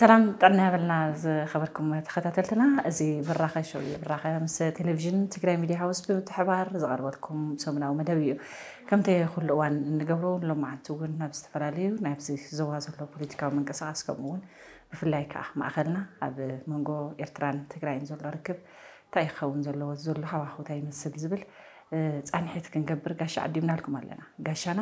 ሰላም ጥዕና በልና ዝኸበርኩም ተኸታተልትና እዚ ብራኸ ሸው እዩ ብራኸ ምስ ቴሌቭዥን ትግራይ ሚድያ ሃውስ ብምትሕባር ዝቐርበልኩም ሰሙናዊ መደብ እዩ ከምቲ ኩሉ እዋን እንገብሮ ሎመዓንቲ እውን ናብ ዝተፈላለዩ ናብዚ ዞባ ዘሎ ፖለቲካዊ ምንቅስቃስ ከምኡውን ብፍላይ ከዓ ማእኸልና ኣብ መንጎ ኤርትራን ትግራይን ዘሎ ርክብ እንታይ ይኸውን ዘለዎ ዘሎ ሃዋህውታ ይመስል ዝብል ፃኒሒት ክንገብር ጋሻ ዓዲምና ኣለኩም ኣለና ጋሻና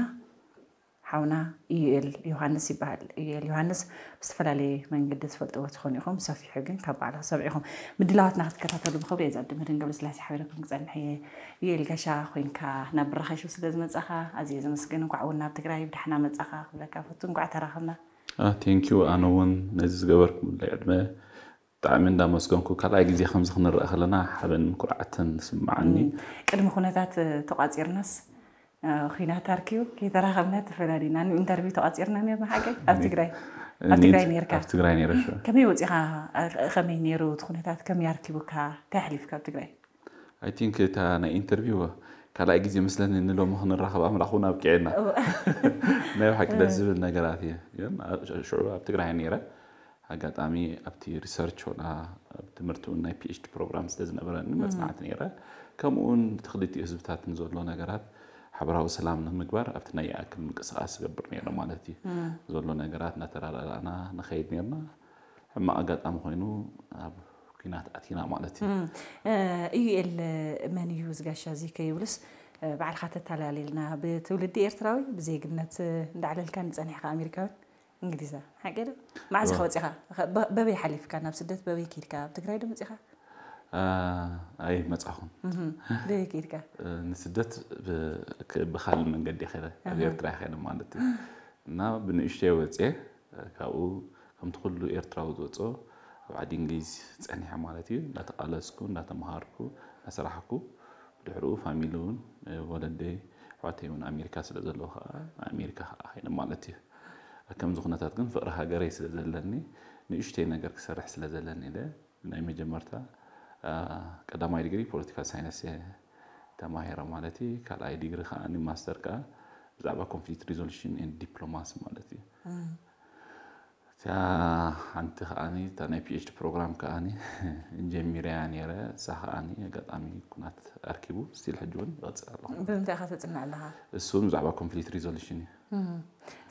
حونا إيل يوهانس يبال إيل يوهانس بس فلالي من قد تفلت وتخون يخون مسافي حقن كاب على سبع يخون مدلات ناس كتاتل بخبر إذا دمرين قبل سلاسي حبيركم كزان حي إيل كشا خوين كا نبرخي شو سداز متزاخا عزيز مسكين وقعونا بتقرأي بدحنا متزاخا ولا كافتون قعتها رخمنا آه تينكيو أنوون نزيز قبركم اللي عدمه تعمل دا مسكون كو كلا يجزي خمس خنر أخلنا حبن قرعة سمعني كل مخونات تقعد يرنس خينا تركيو كي ترى غمنا تفراري نانو نعم، انترفيو تو اتيرنا نعم مي ما حاجه افتغراي افتغراي أه، نيركا افتغراي نيركا كم يوتي ها خمي نيرو تخونتات كم يركيو كا تحليف كا افتغراي اي ثينك تا انا انترفيو كلا اجي مثلا ان لو مخن الرحب امر اخونا بكينا ما نعم، يحك ذا زبل أه. نغراتيه يم شعوب افتغراي نيرا አጋጣሚ ኣብቲ ሪሰርች إن ኣብ ትምህርቲ ናይ ፒኤችዲ ፕሮግራም ስለዝነበረ መፅናዕት ነረ ከምኡውን ተክልቲኡ ህዝብታት ንዘሎ ነገራት حبرها وسلام نهم كبار أفتنا ياك من قصة أسبب برنيرنا مالتي زولو نقرات نترى أنا نخيد نيرنا ما أجد أم خينو أب كينات أتينا مالتي آه، أي ال من يوز قاش زي كيولس آه، بعد خاطر تعالى لنا بتولدي إرتراوي بزي قلنات نعلى الكانت أنا آه، حقا أمريكا إنجليزا حقا ما عزي خوتيها ببي حليف كان بسدت ببي كيركا بتقرأي دمتيها ኣይ መፃኹም ንስደት ብካል መንገዲ ኸደ ኣብ ኤርትራ ይኸደ ማለት እዩ እና ብንእሽተይ ወፅየ ካብኡ ከምቲ ኩሉ ኤርትራዊ ዝወፆ ኣብ ዓዲ እንግሊዝ ፀኒሐ ማለት እዩ እንዳተቃለስኩ እንዳተምሃርኩ እንዳሰራሕኩ ብድሕሪኡ ፋሚሊ እውን ወለደይ ኣሕዋተይ እውን ኣሜሪካ ስለ ዘለዎ ከዓ ኣሜሪካ ከዓ ኸይደ ማለት እዩ ከምዚ ኩነታት ግን ፍቅሪ ሃገረይ ስለ ዘለኒ ንእሽተይ ነገር ክሰርሕ ስለ ዘለኒ ኢለ ናይ መጀመርታ ቀዳማይ ዲግሪ ፖለቲካል ሳይንስ ተማሂረ ማለት እዩ ካልኣይ ዲግሪ ከዓ ንማስተር ከዓ ብዛዕባ ኮንፍሊክት ሪዞሉሽን ዲፕሎማሲ ማለት እዩ እታ ሓንቲ ከዓኒ እታ ናይ ፒኤችዲ ፕሮግራም ከዓኒ ጀሚርያ ነይረ እሳ ከዓኒ ኣጋጣሚ ኩናት ኣርኪቡ ስቲል ሕጂ እውን ይቐፅል ኣለኹ ብምንታይ ኢኻ ተፅንዕ ኣለኻ እሱ ብዛዕባ ኮንፍሊክት ሪዞሉሽን እዩ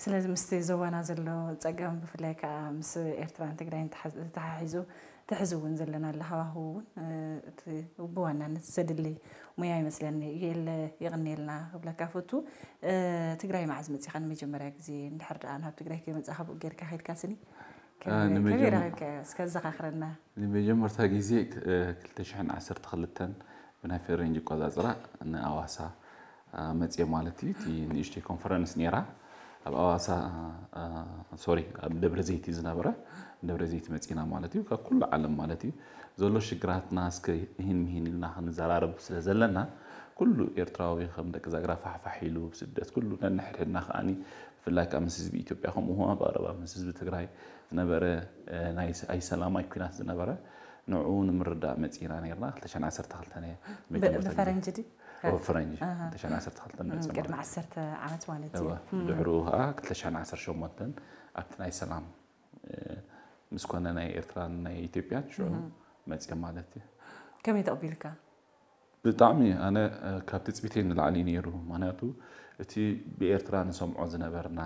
ስለዚ ምስቲ ዞባና ዘሎ ፀገም ብፍላይ ከዓ ምስ ኤርትራን ትግራይን ተሓሒዙ تحزون زلنا الله هون بوانا نسد اللي ميا مثلاً يل يغني لنا قبل كافتو تقرأي مع عزمت يخان مجمرك زي نحرد أنا بتقرأي كلمة أحب غير كهيد كاسني كبيرة كسكز آخرنا نمجمر تاجي زي كل تشحن عصر تخلتن من هاي فرنجي قاد أزرق أنا أواسا متى مالتي تي نيشتي كونفرنس نيرا ኣብ ኣዋሳ ሶሪ ኣብ ደብረ ዘይቲ ዝነበረ ደብረ ዘይቲ መፂና ማለት እዩ ካብ ኩሉ ዓለም ማለት እዩ ዘሎ ሽግራትና እስከ ይህን ምሂን ኢልና ክንዘራርብ ስለ ዘለና ኩሉ ኤርትራዊ ከም ደቂ ዛግራ ፋሕፋሕ ኢሉ ብስደት ኩሉ ነንሕድሕድና ከዓኒ ብፍላይ ከዓ ምስ ህዝቢ ኢትዮጵያ ከምኡ ብቐረባ ምስ ህዝቢ ትግራይ ዝነበረ ናይ ሰላማይ ኩናት ዝነበረ ንዑ ንምርዳእ መፂና ነርና 212 መጀመርታ ብፈረንጂ فرنجي تشان عسر تخلطن أمم، قد مع عسرت عمت والدي أيوة، أمم. دحروها كتلشان عسر شمونتن أبت ناي سلام آه، مسكونا ناي إرترا ناي إثيوبيا شو مزيا أمم. مالتي كم يتقبلك؟ ብጣዕሚ ኣነ ካብ ትፅቢተይ ንላዕሊ ነይሩ ምክንያቱ እቲ ብኤርትራ ንሰምዖ ዝነበርና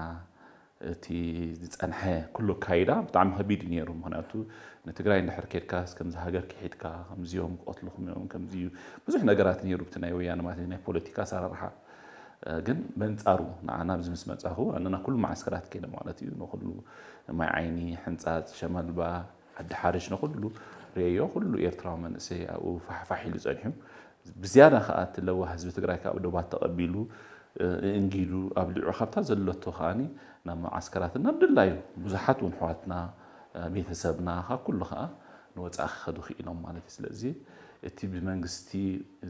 تصنحه كله كايدا بطعم هبيد نيرو مهناتو نتقراي نحر كيت كاس كم زهاجر كيت كا كم زيوم قتلهم يوم كم زيو بس احنا قرات نيرو بتناي ويانا ما تدينا بوليتيكا صار راح جن بنتارو نعنا بزمس ما تاهو اننا كل معسكرات كده مهناتي نخلو ما عيني حنصات شمال با عد حارش نخلو ريو خلو ايرترا من سي او فحفحي لزنحو بزياده خات لو حزب تقراي كا دوبات تقبلو እንጊሉ ኣብ ልዕዑ ካብታ ዘለቶ ከዓኒ ናብ መዓስከራትና ብድላይ እዩ ብዙሓት እውን ኣሕዋትና ቤተሰብና ካብ ኩሉ ከዓ ንወፃኢ ክኸዱ ክኢሎም ማለት እዩ ስለዚ እቲ ብመንግስቲ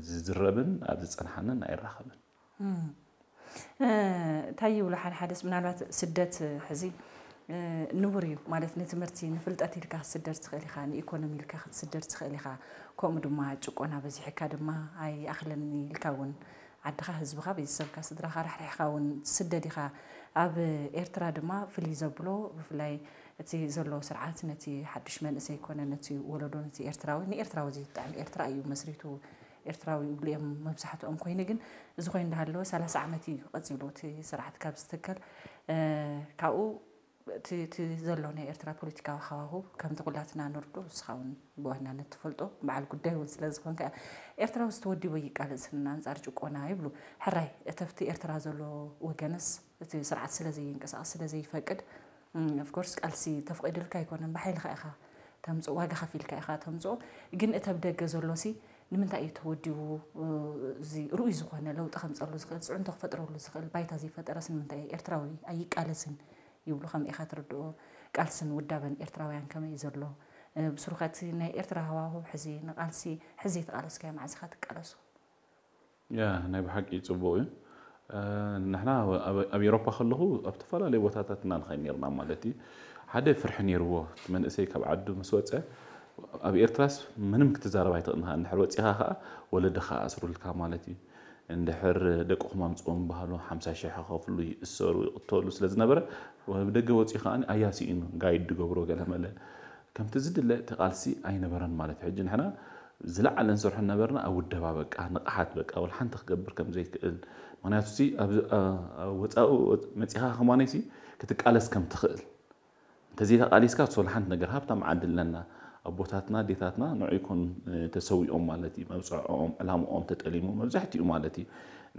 ዝዝረብን ኣብ ዝፀንሐንን ኣይራኸብን እንታይ ይብሉ ሓደ ሓደስ ምናልባት ስደት ሕዚ ንቡር እዩ ማለት ንትምህርቲ ንፍልጠት ኢልካ ክትስደር ትኽእል ኢኻ ንኢኮኖሚ ኢልካ ክትስደር ትኽእል ኢኻ ከምኡ ድማ ጭቆና በዚሕካ ድማ ኣይ ኣኽለኒ ኢልካ እውን عدخا هزبخا بيسبكا سدراخا رح رح خاون سدة ديخا أب إرترا في فلي زبلو بفلاي أتي زلو سرعات نتي حدش من أسي كونا نتي ولدو نتي إرتراوي ني إرترا وزي تعم إرترا أيو مسريتو إرتراوي بلي أم مبسحتو أم كوي نجن زخوين دهالو سالس عمتي قزيلو تي سرعات كابستكال أه كاو ዘሎ ናይ ኤርትራ ፖለቲካዊ ሃዋህው ከምቲ ኩላትና ንርዱ ንስኻ እውን ብዋህናነት ትፈልጦ በዓል ጉዳይ እውን ስለዝኮንከ ኤርትራ ውስጥ ተወዲቡ ይቃልእ ስንና ኣንፃር ጭቆና ይብሉ ሕራይ እተፍቲ ኤርትራ ዘሎ ወገንስ እቲ ስርዓት ስለዘይንቀሳቀስ ስለዘይፈቅድ ኣፍኮርስ ቃልሲ ተፈቂድልካ ኣይኮነን ብሓይልካ ኢኻ ተምፅኦ ዋጋ ከፊልካ ኢኻ ተምፅኦ ግን እተ ብደገ ዘሎሲ ንምንታይ እዩ ተወዲቡ እዚ ርኡይ ዝኾነ ለውጢ ከምፀሉ ዝኽእል ፅዕንቶ ክፈጥረሉ ዝኽእል ባይታ ዘይፈጠረስ ንምንታይ ኤርትራዊ ኣይቃለስን يبلو خم إخاطر دو قلسن ودابن إرتراويان كما يزرلو بسرخاتي نا إرتراهواهو حزي نقالسي حزي تقالس كما عزيخات قلسو يا نايب حقي تبوي نحنا أبي روبا خلوهو أبتفالا لي وطاتاتنا نخينيرنا مالتي حدا فرحني روه من إسي كاب عدو مسوات أبي إرتراس منم كتزاربا يتقنها نحر وطيها خا ولد خا أسرو الكامالتي اندحر دقهم امصوم بهالو 50 شيخ خفلو يسرو يقتلو ስለዝነበረ ደገ ወፂ ከዓኒ ኣያሲ ኢኑ ጋይድ ገብሮ ገለ መለ ከምቲ ዝድለ እቲ ቃልሲ ኣይነበረን ማለት እዩ ሕጂ ንሕና ዝለዓለ ንሰርሖ ነበርና ኣብ ውደባ በቃ ንቕሓት በቃ ወል ሓንቲ ክገብር ከም ዘይትክእል ምክንያቱ ወፃኢ መፂኻ ከማነይሲ ክትቃለስ ከም ትኽእል እንተዘይተቃሊስካ ሶል ሓንቲ ነገር ሃብታም ዓዲ ኣለና ኣቦታትና ኣዴታትና ንዑ ይኮን ተሰዊኦም ማለት እዩ መብፅዕኦም ዕላምኦም ተጠሊሙ መብዛሕትኡ ማለት እዩ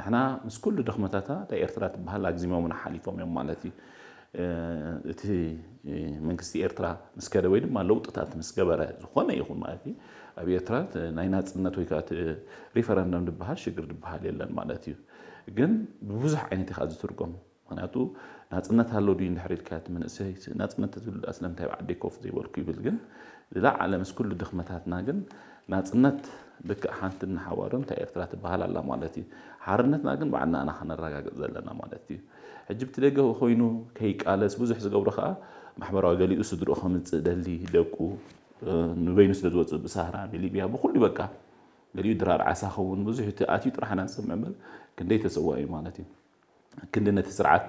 ንሕና ምስ ኩሉ ደኽመታታ ታይ ኤርትራ ትበሃል ኣግዚሞምና ሓሊፎም እዮም ማለት እዩ እቲ መንግስቲ ኤርትራ ምስ ከደ ወይ ድማ ለውጥታት ምስ ገበረ ዝኾነ ይኹን ማለት እዩ ኣብ ኤርትራ ናይ ናፅነት ወይ ከዓ ሪፈረንደም ዝበሃል ሽግር ዝበሃል የለን ማለት እዩ ግን ብብዙሕ ዓይነት ኢኻ ዝትርጎም ምክንያቱ ናፅነት ኣሎ ድዩ እንድሕር ኢልካ እቲ መንእሰይ ናፅነት ስለምንታይ ብዓደይ ኮፍ ዘይበልኩ ይብል ግን ሌላ ዓለም ስኩሉ ድኽመታትና ግን ናፅነት ልክዕ ሓንቲ እናሓባሩ እንታይ ኤርትራ ትበሃል ኣላ ማለት እዩ ሓርነትና ግን ባዕልና ኢና ክነረጋግፅ ዘለና ማለት እዩ ሕጂ ብቲ ደገ ኮይኑ ከይቃለስ ብዙሕ ዝገብሩ ከዓ ማሕበራዊ ገሊኡ ስድርኡ ከምፅእ ደሊ ደቁ ንበይኑ ስለ ዝወፅእ ብሳህራ ብሊብያ ብኩሉ በቃ ገሊኡ ድራር ዓሳ ኸውን ብዙሕ እቲ ኣትዩ ጥራሕና ንሰምዕ እምበር ክንደይ ተፀዋ እዩ ማለት እዩ ክንዲ ነቲ ስርዓት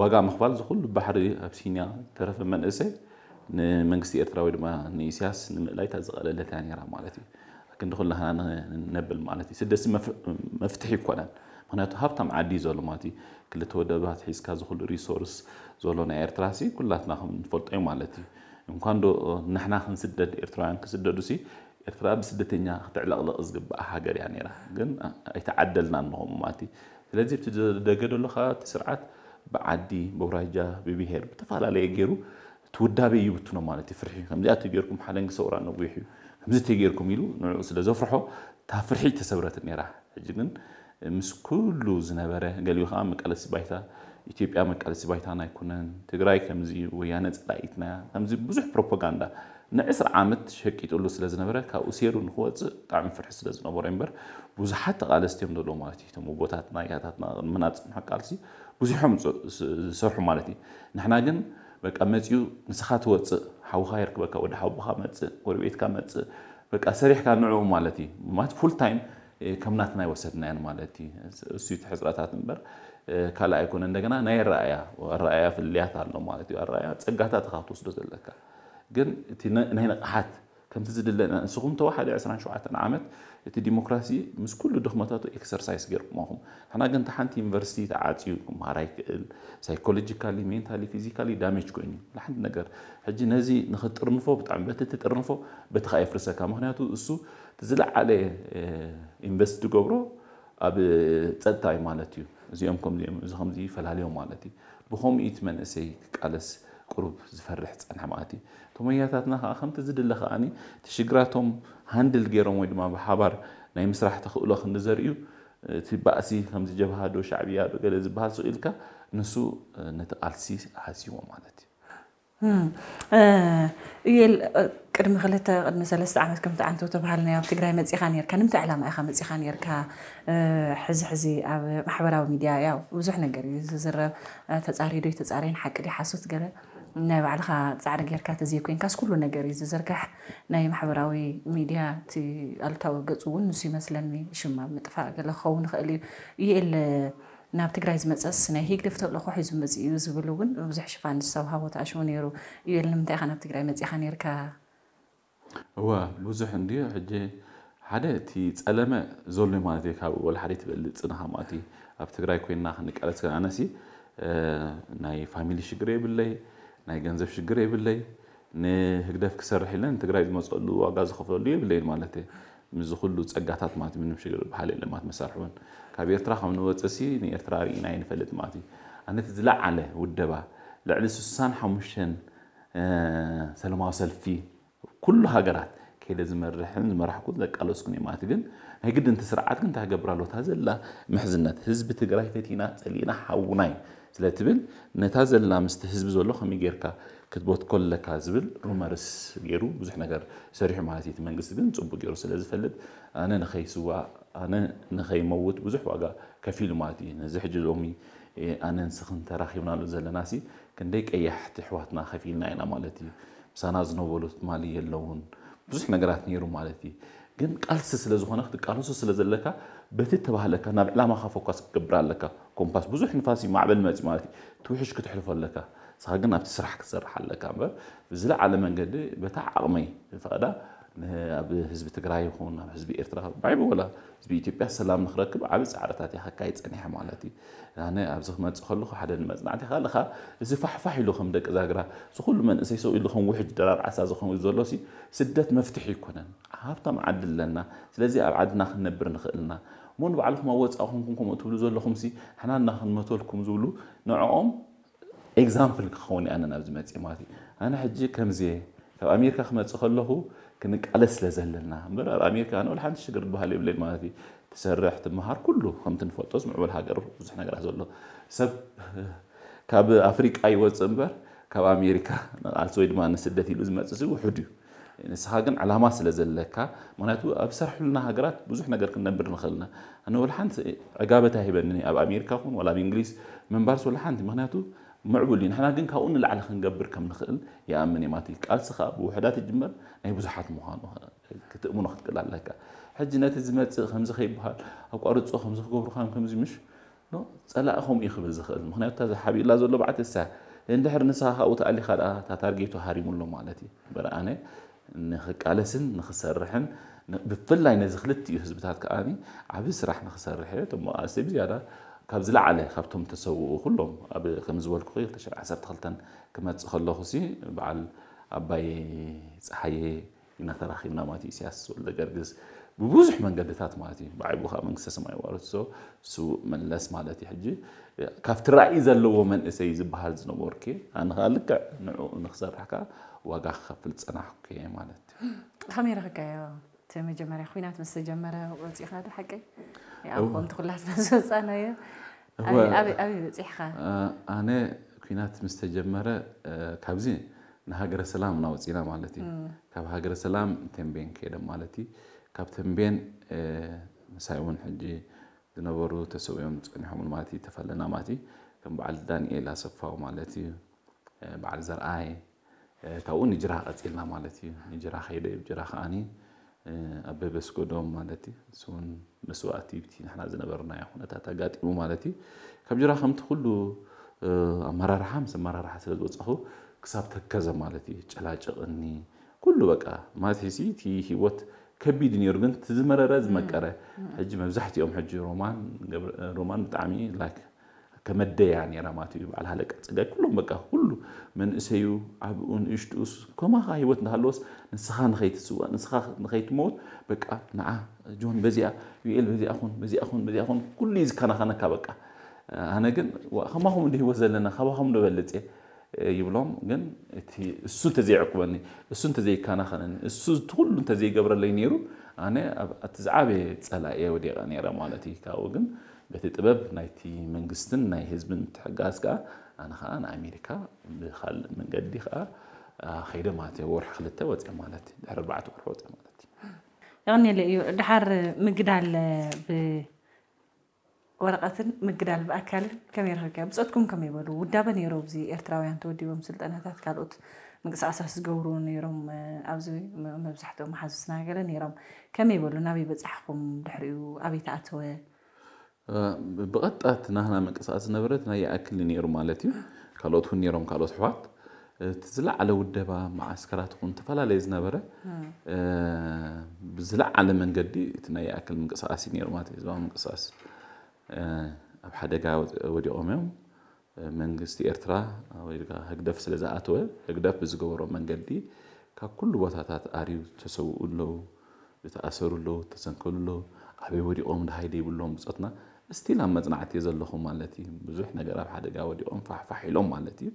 ዋጋ ምኽፋል ዝኩሉ ባሕሪ ኣብሲኒያ ተረፈ መንእሰይ ንመንግስቲ ኤርትራ ወይ ድማ ንእስያስ ንምእላይ ታዘቐለለታ ነራ ማለት እዩ ክንድኩላና ነብል ማለት እዩ ስደት መፍትሒ ይኮነን ምክንያቱ ሃብታም ዓዲ ዘሎ ማለት እዩ ክልተ ወደባት ሒዝካ ዝኽእሉ ሪሶርስ ዘሎ ናይ ኤርትራ ሲ ኩላትና ከም ንፈልጦ እዩ ማለት እዩ እንኳን ዶ ንሕና ክንስደድ ኤርትራውያን ክንስደዱ ሲ ኤርትራ ብስደተኛ ክትዕለቕለቕ ዝግባእ ሃገር እያ ነራ ግን ኣይተዓደልና እንኸም ማለት እዩ ስለዚ ብቲ ደገ ደሎካ እቲ ስርዓት ብዓዲ ብውራጃ ብብሄር ብተፈላለየ ገይሩ ትውዳበ እዩ ብትኖ ማለት እዩ ፍርሒ ከምዚኣ ተገርኩም ሓደንጊ ሰውራ ነዊሕ እዩ ከምዚ ተገይርኩም ኢሉ ንዕኡ ስለ ዘፍርሖ እታ ፍርሒ ተሰብረት ነራ ሕጂ ግን ምስ ኩሉ ዝነበረ ገሊኡ ከዓ መቃለሲ ባይታ ኢትዮጵያ መቃለሲ ባይታና ኣይኮነን ትግራይ ከምዚ ወያነ ፀላኢትና ከምዚ ብዙሕ ፕሮፓጋንዳ ንዕስር ዓመት ሸቂጡሉ ስለ ዝነበረ ካብኡ ሴሩ ንክወፅእ ብጣዕሚ ፍርሒ ስለ ዝነበሮ እምበር ብዙሓት ተቃለስትዮም ዘለዎ ማለት እዩ እቶም ቦታትና ያታትና ቅድምና ፅንሖ ቃልሲ ብዙሖም ዝሰርሑ ማለት እዩ ንሕና ግን بقى مزيو نسخات وص حو خير بقى ود حو بخا مص ور بيت كان مص بقى سريح كان نوعه مالتي ما فول تايم كم ناتنا وصلنا يعني مالتي سويت حزرات تنبر كلا يكون عندنا ناي الرأي والرأي في اللي هذا النوع مالتي الرأي تجعتها تخاطوس دوز لك جن تنا نهنا حد كم تزيد لنا سقوم توحد عسران شو عتنا عملت እቲ ዲሞክራሲ ምስ ኩሉ ድኽመታቱ ኤክሰርሳይዝ ገይሮምኹም ሕና ግን ሓንቲ ዩኒቨርሲቲ ተዓፅዩ ክምሃራ ይክእል ሳይኮሎጂካሊ ሜንታሊ ፊዚካሊ ዳሜጅ ኮይኑ ንሓንቲ ነገር ሕጂ ነዚ ንክጥርንፎ ብጣዕሚ በቲ ትጥርንፎ በቲ ከዓ የፍርሰካ ምክንያቱ እሱ ዝለዓለ ኢንቨስት ትገብሮ ኣብ ፀጥታ እዩ ማለት እዩ እዚኦም ከምዚኦም እዚ ከምዚ ፈላለዮም ማለት እዩ ብከምኡ ብከምኡኢት መንእሰይ ክቃለስ ቅሩብ ዝፈርሕ ፀንሐ ማለት እዩ ቶመያታትና ከዓ ከምቲ ዝድለ ከዓኒ ቲ ሽግራቶም هاندل جيرون ويد ما بحبر نايم سرح تخلو خن نزريو تبأسي خمس جبهة دو شعبية دو كذا زبها سؤلك نسو نتألسي حسي ومالتي هي كرم خلتا قد مثلا استعملت كم تعنتو تبهلنا يا بتجرى متى خانير كان متى علامة خم متى خانير كا حز حزي محبرة وميديا يا وزحنا قريز زر تزعري دو تزعرين حكري حسوت ናይ ባዕልካ ፃዕሪ ጌርካ ተዘይኮንካስ ኩሉ ነገር እዩ ዝዝርጋሕ ናይ ማሕበራዊ ሚድያ እቲ ኣሉታዊ ገፁ እውን ንሱ ይመስለኒ ሽማ ምጥፋእ ገለ ክኸውን ይኽእል እዩ እየለ ናብ ትግራይ ዝመፀስ ናይ ሂግደፍ ተብለኮ ሒዙ መፅ እዩ ዝብል እውን ብዙሕ ሽፋን ዝተውሃቦ ተኣሽሙ ነይሩ እዩል ንምንታይ ኢኻ ናብ ትግራይ መፂኻ ነርካ እዋ ብዙሕ እንድዮ ሕጂ ሓደ እቲ ፀለመ ዘሎ ማለት እዩ ካብ ወል ሓደ ትበልፅ ንኻ ማለት ኣብ ትግራይ ኮይንና ክንቃለስ ኣነሲ ናይ ፋሚሊ ሽግር የብለይ ناي جنزف شجرة بالليل نهدف كسر حيلة نتقرأ ما تقول له وعجز خفر ليه بالليل مالته من زخول له تسجعتات ماتي منهم شجرة بحال اللي مات مسرحون كابير ترى خم نوت أسير نير ترى رينا عين فلت ماتي أنا تزلع عليه والدبا لعل سوسان حمشن سلام وصل فيه كل هاجرات كده زمر رحن زمر راح كده قالوا سكني ما تجن هي قد انت سرعات كنت هجبر له تهزل لا محزنات هزبت قرايتي تينا تلينا حوناي ስለ ትብል ነታ ዘለና ምስ ህዝቢ ዘሎ ከመይ ጌርካ ክትቦት ኮለካ ዝብል ሩመርስ ገይሩ ብዙሕ ነገር ሰሪሑ ማለት እዩ መንግስቲ ግን ፅቡቅ ገይሩ ስለዝፈልጥ ኣነ ንኸይስዋእ ኣነ ንኸይመውት ብዙሕ ዋጋ ከፊ ኢሉ ማለት እዩ ነዚ ሕጂ ሎሚ ኣነ ንስኽን ተራኺብናሉ ዘለና ሲ ክንደይ ቀያሕቲ ኣሕዋትና ከፊ ኢልና ኢና ማለት እዩ ምሳና ዝነበሉ ትማሊ የለውን ብዙሕ ነገራት ነይሩ ማለት እዩ ግን ቃልሲ ስለዝኾነ ክትቃልሱ ስለዘለካ በቲ ተባህለካ ናብ ዕላማኻ ፎካስ ክገብር ኣለካ كومباس بزوح نفاسي مع بالمات مالتي توحش كتحلف لك صاغنا بتسرح كتسرح لك امبا بزلع على منقدي بتاع عقمي فادا حزب تقراي يكون حزب ارترا بعيب ولا حزب ايتيوبيا سلام نخرك بعد سعرتاتي حكا يتسنيح مالتي انا يعني ابزخ ما تخلو حدا المزنعتي خالخا زي فحفح يلو خم دك زاغرا سخل من سي سو يلو خم وحج درار عسى زخم زولوسي سدات مفتح يكونن عارفه معدل لنا سلازي ابعدنا خنبر نخلنا ሞን ባዕልኩም ኣብ ወፃእኹም ኩንኩም እትብሉ ዘለኹም ሲ ሕና እናክንመተልኩም ዝብሉ ንዕኦም ኤግዛምፕል ክኸውን ኣነ ናብዚ መፅእ ማለት እዩ ኣነ ሕጂ ከምዚ ካብ ኣሜሪካ ክመፅእ ከለኹ ክንቃለስ ስለ ዘለና እምበር ኣብ ኣሜሪካ ንብል ሓንቲ ሽግር ዝበሃል የብለን ማለት እዩ ትሰርሕ ትመሃር ኩሉ ከምቲ ንፈልጦ ዝምዕብል ሃገር ብዙሕ ነገራት ዘሎ ሰብ ካብ ኣፍሪቃ ይወፅእ እምበር ካብ ኣሜሪካ ወይ ድማ ንስደት ኢሉ ዝመፅእ ውሑድ እዩ نسخة يعني جن على ما سلز لك معناته أبصرح لنا هجرات بزح نجر كنا برنا خلنا أنا والحين أجابته هي بأنني أبقى أمريكا هون ولا بإنجليز من بارس والحين معناته معقولين إحنا جن كأون اللي على خن جبر كم نخل يا أمني ما تيك ألسخة بوحدات الجمر هي بزحات مهانو كتأمون أخذ كلا لك حد جنات الزمات خمسة خيب حال أو قارد صو خمسة كبر خام خمسة مش نو سأل أخهم إيه خبز خل معناته هذا حبيب الله زول بعد الساعة لأن دحر نسخة أو تألي خلاها تتارجيتو هاري ملهم على تي برا أنا نخكالسن نخسرحن بفلا ينزخلت يهزب تات كأني عبس راح نخسرح ثم أسيب زيادة كابزل على خبتهم تسووا كلهم أبي خمس ولد كغير تشر عسر تخلتن كما تخلو خسي بعل أباي صحيح ينثر أخينا ما تي سياس ولا جرجس ببوزح من قد ثات ماتي بعيب وخا من قصص ما يوارد سو سو من لس مالتي حجي كافت رأي زلوا من إسيز بهالز نوركي أنا خالك نخسر حكا وقخ في التصنع حكي مالت خميرة حكاية تمي جمرة خوينات مسي جمرة وبتي خاد حكي يا أبو أنت خلاص نزوس أنا يا أبي أبي أبي بتي خا أنا خوينات مسي جمرة كابزين نهاجر السلام نوزينا مالتي كاب هاجر السلام تنبين كده مالتي كاب تنبين مسايون حجي دنبرو تسويهم تنحهم مالتي تفلنا مالتي كم بعد دانيال أصفى مالتي بعد زرعي ካብኡ ንጅራ ቀፂልና ማለት እዩ ንጅራ ከይደ ዩ ጅራ ከዓኒ ኣበበ ስጎዶም ማለት እዩ ንስውን መስዋእቲ ብቲ ንሕና ዝነበርናዮ ኩነታት ኣጋጢሙ ማለት እዩ ካብ ጅራ ከምቲ ኩሉ ኣመራርሓ ምስ ኣመራርሓ ስለ ዝወፅኹ ክሳብ ተከዘ ማለት እዩ ጨላጭቕኒ ኩሉ በቃ ማለት ሒሲ እቲ ሂወት ከቢድ ነሩ ግን ቲዝመረረ ዝመቀረ ሕጂ መብዛሕትኦም ሕጂ ሮማን ብጣዕሚ ላይክ كمديان يا راماتي على هالك صدق كلهم بقى كله من اسيو ابون اشتوس كما هايوت نهلوس نسخان نخيت سوا نسخان نخيت موت بقى نعا جون بزيا يقل بزيا اخون بزيا اخون بزيا اخون كل يز كان خنا كبقى انا هم اللي እንዲህወ يبلون جن تي ይብሎም ግን እቲ እሱ እንተዘይዕቁበኒ كان እንተዘይካናኸነኒ እሱ ትኩሉ እንተዘይገብረለይ قبر اللي نيرو أنا أتزعبي ወዲቐ ነይረ ودي غني رمالتي كاوجن በቲ ጥበብ ናይቲ መንግስትን ናይ ህዝብን ምትሕጋዝ ከዓ ኣነ ከዓ ንኣሜሪካ ብካልእ መንገዲ ከዓ ከይደ ማለት እዩ ወርሒ ክልተ ወፅአ ማለት እዩ ድሕሪ ኣርባዕተ ወርሒ ወፅአ ማለት እዩ ይቕኒለ እዩ ድሓር ምግዳል ብወረቐትን ምግዳል ብኣካልን ከመይ ረክብካ ብፀትኩም ከመይ ይበሉ ውዳበ ነይሮ ብዚ ኤርትራውያን ተወዲቦም ስልጠናታት ካልኦት ምንቅስቃሳት ዝገብሩ ነይሮም ኣብዚ መብዛሕትኦም ሓዙስና ገለ ነይሮም ከመይ ይበሉ ናበይ በፃሕኩም ድሕሪኡ ኣበይ ተኣተወ ብቐጣት ናህና ምንቅስቓስ ዝነበረት ናይ ኣክሊ ነይሩ ማለት እዩ ካልኦት ውን ነይሮም ካልኦት ኣሕዋት እቲ ዝለዓለ ውደባ ማዓስከራት ኹን ዝተፈላለየ ዝነበረ ብዝለዓለ መንገዲ እቲ ናይ ኣክል ምንቅስቃስ እዩ ነይሩ ማለት እዩ ዞባ ምንቅስቃስ ኣብ ሓደጋ ወዲቆም እዮም መንግስቲ ኤርትራ ወይ ህግደፍ ስለዝኣተወ ህግደፍ ብዝገበሮ መንገዲ ካብ ኩሉ ቦታታት ኣርዩ ተሰውኡ ኣለው ዝተኣሰሩ ኣለው ተሰንከሉ ኣለው ኣበይ ወዲቆም ዳሃይደ ይብሎም ብፆትና استلام مزنعت يزلخو مالتي بزح نقرا بحد قا ودي اون فح فح يلوم مالتي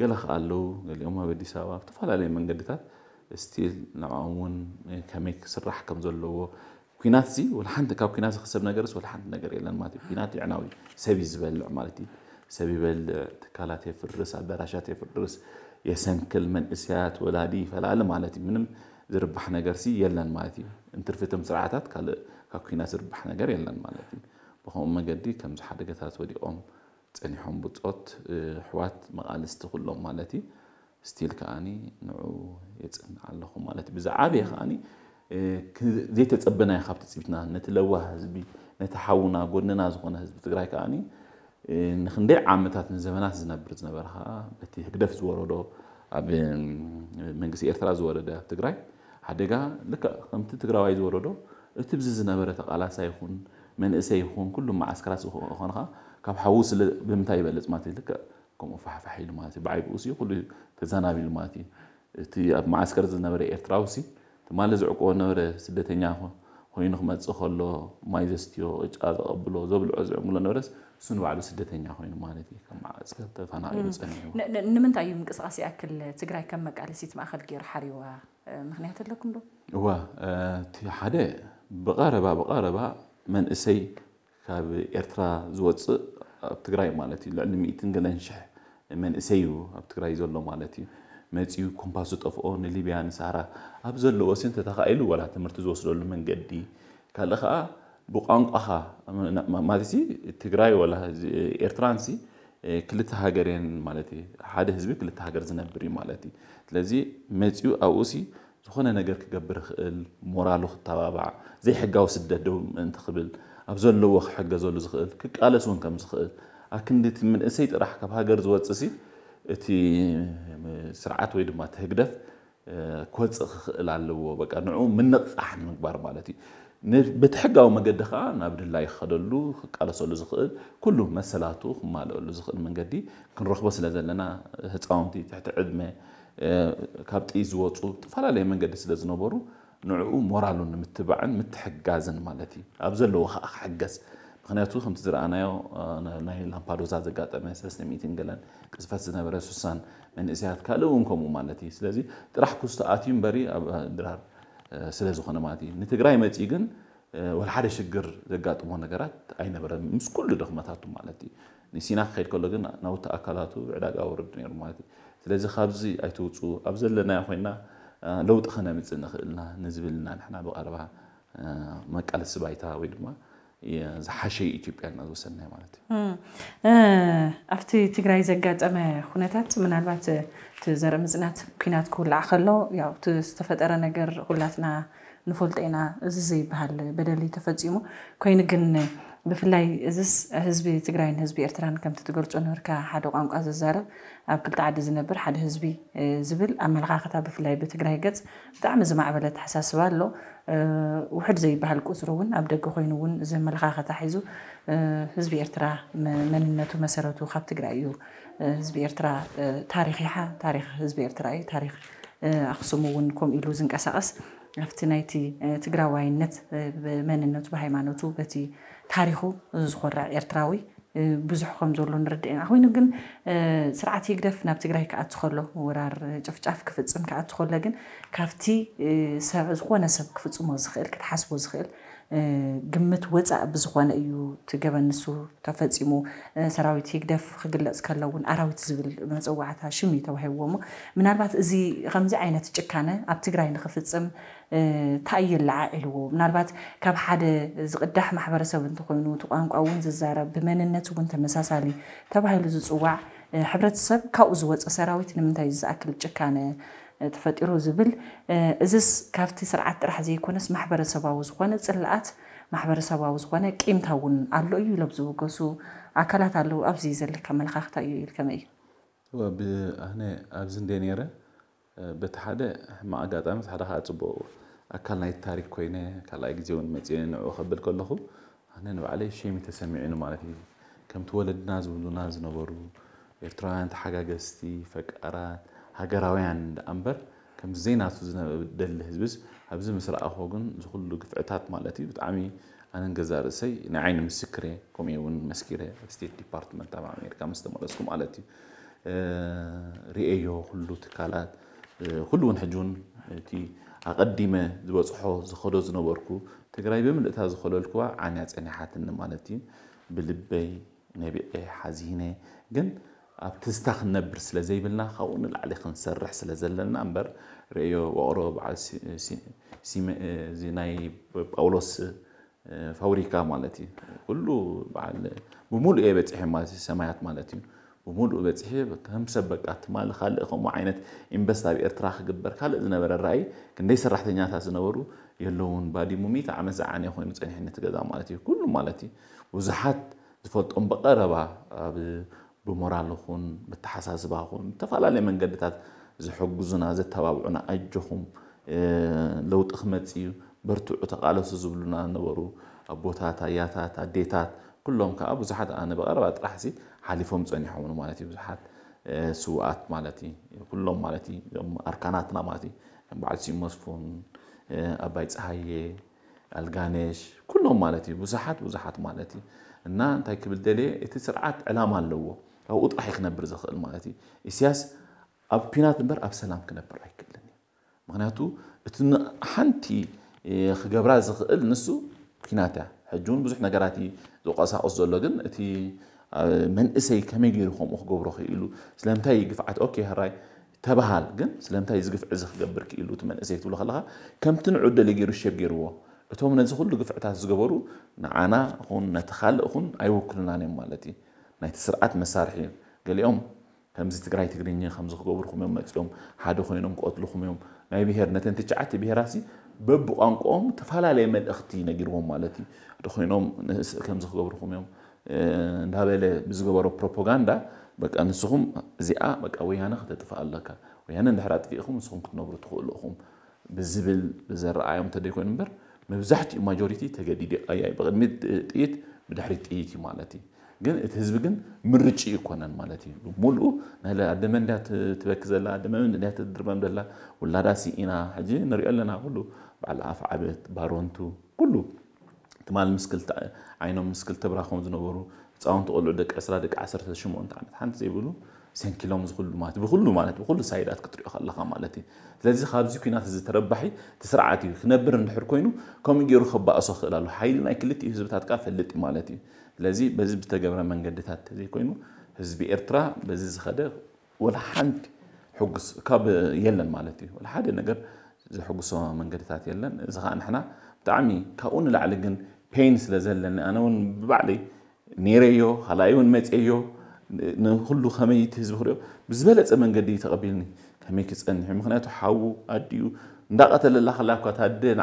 قال اخ قالو قال يوم بدي سوا تفعل عليه من قدتات استيل نعمون إيه، كميك سرح كم زلو كيناتسي والحند كاو كيناتس خسب نقرس والحند نقر يلا مالتي كينات يعناوي سبي زبل مالتي سبي بل تكالات في الرس البراشات في الرس يسنكل من اسيات ولادي فلا مالتي منم زربح نقرسي يلا مالتي انترفتم سرعتات قال كاو كيناتس ربح نقر يلا مالتي بخو مجدي كم حركة ثلاث ودي أم تاني حم بتقط حوات مقال استغل لهم مالتي ستيل كاني نوع يتسن على لهم مالتي بزعابي يا خاني زي تتسبنا يا خابت تسيبنا نتلوى هزبي نتحاونا قلنا نازقنا هزبي تقرأ كاني نخندي عامتات من زمانات زنبر زنبرها بتي هكدف زوردو أبي من قصي إرثرا زوردة تقرأ هدقا لك خمت تقرأ وايد زوردو تبزز زنبرة تقالا سايخون من اسي هون كلهم مع عسكرات اخرى كاب حوس بمتاي يبلز ما تلك كم فحفح حيل ما تي بعيب اسي كل تزانا بي ما تي تي مع عسكر زنبر ايرتراوسي تمالز عقو نور سدتنيا هو هو ينخ ما تصخلو ما يزستيو اج قبلو زبل عز عمل نورس سنو على سدتنيا هو ين ما تي كم عسكر تفانا يوسني نمن تاي من قصاص ياكل تقراي كم على سيت ما اخذ غير حريوه آه، مخنيات لكم دو هو آه، تي حدا بقاربه بقاربه من اسي كاب ارترا زوتس ابتغراي مالتي لعل ميتن غلنشح من اسيو ابتغراي زولو مالتي مزيو كومباسوت اوف اون ليبيا نسارا ابزلو وسين تتخايلو ولا تمرت زوسلو من قدي كالخا بقانقها ماتسي تغراي ولا ارترانسي كلتا هاجرين مالتي حاده حزبي كلتا هاجر زنبري مالتي لذي مزيو اوسي زخنا نجر كجبر المورال وخطابع زي حجة وسدد دوم أنت قبل أبزول لو حجة زول زخل كك على سون كم زخل أكن دي من أسيت راح كبها جرز واتسي تي سرعات ويد ما تهدف كوتس على اللو بقى نوع من نقص من كبار مالتي بتحقا وما قد خان عبد الله يخدلو على سول زخل كله مسلاته ما له زخل من قدي كن رخبة سلا زلنا هتقامتي تحت عدمه ካብቲ ዝወፁ ዝተፈላለየ መንገዲ ስለ ዝነበሩ ንዕኡ ሞራሉን ምትባዕን ምትሕጋዝን ማለት እዩ ኣብ ዘለዎ ከዓ ክሕገዝ ምክንያቱ ከምቲ ዝረኣናዮ ናይ ላምፓዶዛ ዘጋጠመ 300 ገለን ቅፅፈት ዝነበረ 6ሳን መንእስያት ካልእ እውን ከምኡ ማለት እዩ ስለዚ ጥራሕ ኩስተኣትዩ እምበሪ ኣብ ድራር ስለ ዝኾነ ማለት እዩ ንትግራይ መፂ ግን ወላ ሓደ ሽግር ዘጋጥሞ ነገራት ኣይነበረን ምስ ኩሉ ድኽመታቱ ማለት እዩ ንሲና ክከይድ ከሎ ግን ናውቲ ኣካላቱ ዕዳጋ ውርድ ነይሩ ማለት እዩ ስለዚ ካብዚ ኣይትውፅኡ ኣብ ዘለናዮ ኮይንና ለውጢ ከነምፅእ ንኽእልና ንዝብልና ንሕና ብቐረባ መቃለሲ ባይታ ወይ ድማ ዝሓሸ ኢትዮጵያ ና ዝወሰድናዮ ማለት እዩ ኣብቲ ትግራይ ዘጋጠመ ኩነታት ምናልባት እቲ ዘርኢ ምፅናት ኩናት ክውላዕ ከሎ ያው እቲ ዝተፈጠረ ነገር ኩላትና ንፈልጦ ኢና እዚ ዘይበሃል በደሊ ተፈፂሙ ኮይኑ ግን ብፍላይ እዝስ ህዝቢ ትግራይን ህዝቢ ኤርትራን ከምቲ ትገልፆ ነበርካ ሓደ ቋንቋ ዘዛረብ ኣብ ክልተ ዓዲ ዝነብር ሓደ ህዝቢ ዝብል ኣመለኻኽታ ብፍላይ ብትግራይ ገፅ ብጣዕሚ ዝማዕበለ ተሓሳስባ ኣሎ ውሕድ ዘይበሃል ቁፅሪ እውን ኣብ ደገ ኮይኑ እውን እዚ ኣመለኻኽታ ሒዙ ህዝቢ ኤርትራ መንነቱ መሰረቱ ካብ ትግራይ እዩ ህዝቢ ኤርትራ ታሪክ ይሓ ታሪክ ህዝቢ ኤርትራ እዩ ታሪክ ኣክሱም እውን ከምኡ ኢሉ ዝንቀሳቀስ ኣብቲ ናይቲ ትግራዋይነት መንነቱ ብሃይማኖቱ በቲ ታሪኹ ዝኮራ ኤርትራዊ ብዙሕ ከም ዘሎ ንርድእ ኢና ኮይኑ ግን ስርዓት ይግደፍ ናብ ትግራይ ክኣት ከሎ ወራር ጨፍጫፍ ክፍፅም ክኣት ከሎ ግን ካብቲ ዝኮነ ሰብ ክፍፅሞ ዝኽእል ክትሓስቦ ዝኽእል ግምት ወፃኢ ብዝኾነ እዩ ትገበ ንሱ ተፈፂሙ ሰራዊት ይግደፍ ክግለፅ ከሎ እውን ኣራዊት ዝብል መፀዋዕታ ሽም እዩ ተባሂብዎ እሞ ምናልባት እዚ ከምዚ ዓይነት ጭካነ ኣብ ትግራይ ንክፍፅም እንታይ እዩ ለዓዒልዎ ምናልባት ካብ ሓደ ዝቅዳሕ ማሕበረሰብ እንተኮይኑ እቲ ቋንቋ እውን ዝዛረብ ብመንነት እውን ተመሳሳሊ ተባሂሉ ዝፅዋዕ ሕብረተሰብ ካብኡ ዝወፀ ሰራዊት ንምንታይ ዝኣክል ጭካነ ተፈጢሩ ዝብል እዚስ ካብቲ ስርዓት ጥራሕ ዘይኮነስ ማሕበረሰባዊ ዝኾነ ፅልኣት ማሕበረሰባዊ ዝኾነ ቂምታ እውን ኣሎ እዩ ኢሎም ዝውገሱ ኣካላት ኣለዉ ኣብዚ ዘለካ መለካክታ እዩ ኢል ከመይ እዩ ኣነ ኣብዚ እንደ ነይረ በቲ ሓደ ሕማቅ ኣጋጣሚ ሓደ ከዓ ፅቡቅ ኣካል ናይቲ ታሪክ ኮይነ ካልኣይ ግዜ እውን መፅአ ንዕኡ ከብል ከለኹ ኣነ ንባዕለይ ሸሚ ተሰሚዑኒ ማለት እዩ ከምቲ ወለድና ዝብሉና ዝነበሩ ኤርትራውያን ተሓጋገዝቲ ፈቃራት هجرة ويان أمبر كم زينا تزنا دل هزبس هبز مسرع أخوجن زخل لقفعتات مالتي بتعمي أنا نجزار سي نعين مسكرة كم يون مسكرة ستيت ديبارتمنت تبع أمريكا مستمر اسكم مالتي رئيو خلو تكالات خلو نحجون تي أقدمة دوت صحو زخلو زنوركو تقريبا من إتها زخلو الكوا عنات أنا حاتن مالتي بلبي نبي حزينة جن ኣብቲ ዝታ ክንነብር ስለ ዘይብልና ካብኡ ንላዕሊ ክንሰርሕ ስለ ዘለና እምበር ርእዮ ወቅሮ በዓል እዚ ናይ ጳውሎስ ፋብሪካ ማለት እዩ ኩሉ በዓል ብሙሉእ እየ በፂሐ ማለት እዩ ሰማያት ማለት እዩ ብሙሉእ በፂሐ ከም ሰብ በቃ ትማሊ ካልእ ከምኡ ዓይነት ኢንቨስት ኣብ ኤርትራ ክግበር ካልእ ዝነበረ ረኣይ ክንደይ ሰራሕተኛታት ዝነበሩ የለውን ባዲሙ ሚት ዓመት ዝዓነየ ኮይኑ ፀኒሕነት ገዛ ማለት እዩ ኩሉ ማለት እዩ ብዙሓት ዝፈልጦም ብቀረባ ኣብ ብሞራል ይኹን ብተሓሳስባ ይኹን ዝተፈላለየ መንገድታት ዝሕግዙና ዘተባብዑና ኣጆኹም ለውጢ ክመፅ እዩ በርትዑ ተቃለሱ ዝብሉና ነበሩ ኣቦታት ኣያታት ኣዴታት ኩሎም ከዓ ብዙሓት ኣነ ብቐረባ ጥራሕ ሲ ሓሊፎም ፀኒሖም ማለት እዩ ብዙሓት ስውኣት ማለት እዩ ኩሎም ማለት እዩ ኣርካናትና ማለት እዩ በዓል ሲኡ መስፉን ኣባይ ፀሃየ ኣልጋኔሽ ኩሎም ማለት እዩ ብዙሓት ብዙሓት ማለት እዩ እና እንታይ ክብል ደልየ እቲ ስርዓት ዕላማ ኣለዎ ካብኡ ጥራሕ ክነብር ዝኽእል ማለት እዩ እስያስ ኣብ ኩናት እምበር ኣብ ሰላም ክነብር ኣይክእልን እዩ ምክንያቱ እቲ ሓንቲ ክገብራ ዝኽእል ንሱ ኩናት እያ ሕጂ እውን ብዙሕ ነገራት ዝቀሳቀስ ዘሎ ግን እቲ መንእሰይ ከመይ ገይሩ ከምኡ ክገብሮ ክኢሉ ስለምንታይ ግፍዓት ኦኬ ሃራይ ተባሃል ግን ስለምንታይ ዝግፍዕ እዚ ክገብር ክኢሉ እቲ መንእሰይ ትብሎ ከለካ ከምቲ ንዑ ደሊ ገይሩ ሸብ ገይርዎ እቶም ነዚ ኩሉ ግፍዕታት ዝገበሩ ንዓና ኹን ነቲ ካልእ ኹን ኣይውክሉናን እዮም ማለት እዩ ናይቲ ስርዓት መሳርሒ እዮም ገሊኦም ከምዚ ትግራይ ትግርኛ ከምዚ ክገብርኩም እዮም መፅኦም ሓደ ኮይኖም ክቐትልኩም እዮም ናይ ብሄር ነተን ትሽዓተ ብሄራት በብቋንቋኦም ተፈላለየ መልእኽቲ ነጊርዎም ማለት እዩ ሓደ ኮይኖም ከምዚ ክገብርኩም እዮም እንዳበለ ብዝገበሮ ፕሮፓጋንዳ በቃ ንስኹም እዚኣ በቃ ወያነ ክተጥፍእ ኣለካ ወያነ እንድሕር ኣጥፊኢኹም ንስኹም ክትነብሩ ትኽእሉ ኢኹም ብዝብል ዘረኣዮም እንተደይኮይኑ እምበር መብዛሕትኡ ማጆሪቲ ተገዲዲ ኣያ ብቅድሚት ጥይት ብድሕሪ ጥይት እዩ ማለት እዩ ግን እቲ ህዝቢ ግን ምርጭ ይኮነን ማለት እዩ ሙሉኡ ኣደመ እንድያ ትበክ ዘላ ኣደመ እንድያ ትድርበም ዘላ ውላዳሲ ኢና ሕጂ ንሪኦ ኣለና ኩሉ በዓል ኣፍ ዓበት ባሮንቱ ኩሉ ትማል ዓይኖም ምስ ክልተ ብራኾም ዝነበሩ ህፃውንቲ ቆልዑ ደቂ 20 ደቂ 18 ዓመት ሓንቲ ዘይብሉ ሰንኪሎም ዝኽሉ ማለት ብኩሉ ማለት ብኩሉ ሳይዳት ክትሪኦ ከለካ ማለት እዩ ስለዚ ካብዚ ኩናት እዚ ተረባሒ እቲ ስርዓት እዩ ክነብር እንድሕር ኮይኑ ከምኡ ገይሩ ክባእሶ ክእል ኣሎ ሓይሊ ናይ ክልቲኡ ህዝብታት ካ ፈልጥ ማለት እዩ لذي بزي بتجبر من جدتات زي كونو هزبي إرترا بزي زخده والحد حجس كاب يلا مالتي والحد النجر زي حجس من جدتات يلا زخا نحنا تعمي كأون العلقن بينس لازل لأن أنا ون بعلي نيريو خلايون مات أيو نخلو خمي تزبريو بزبلت أمن جدي تقبلني خمي كيس أن حي مخناتو حاو أديو نقتل الله خلاك وتهدين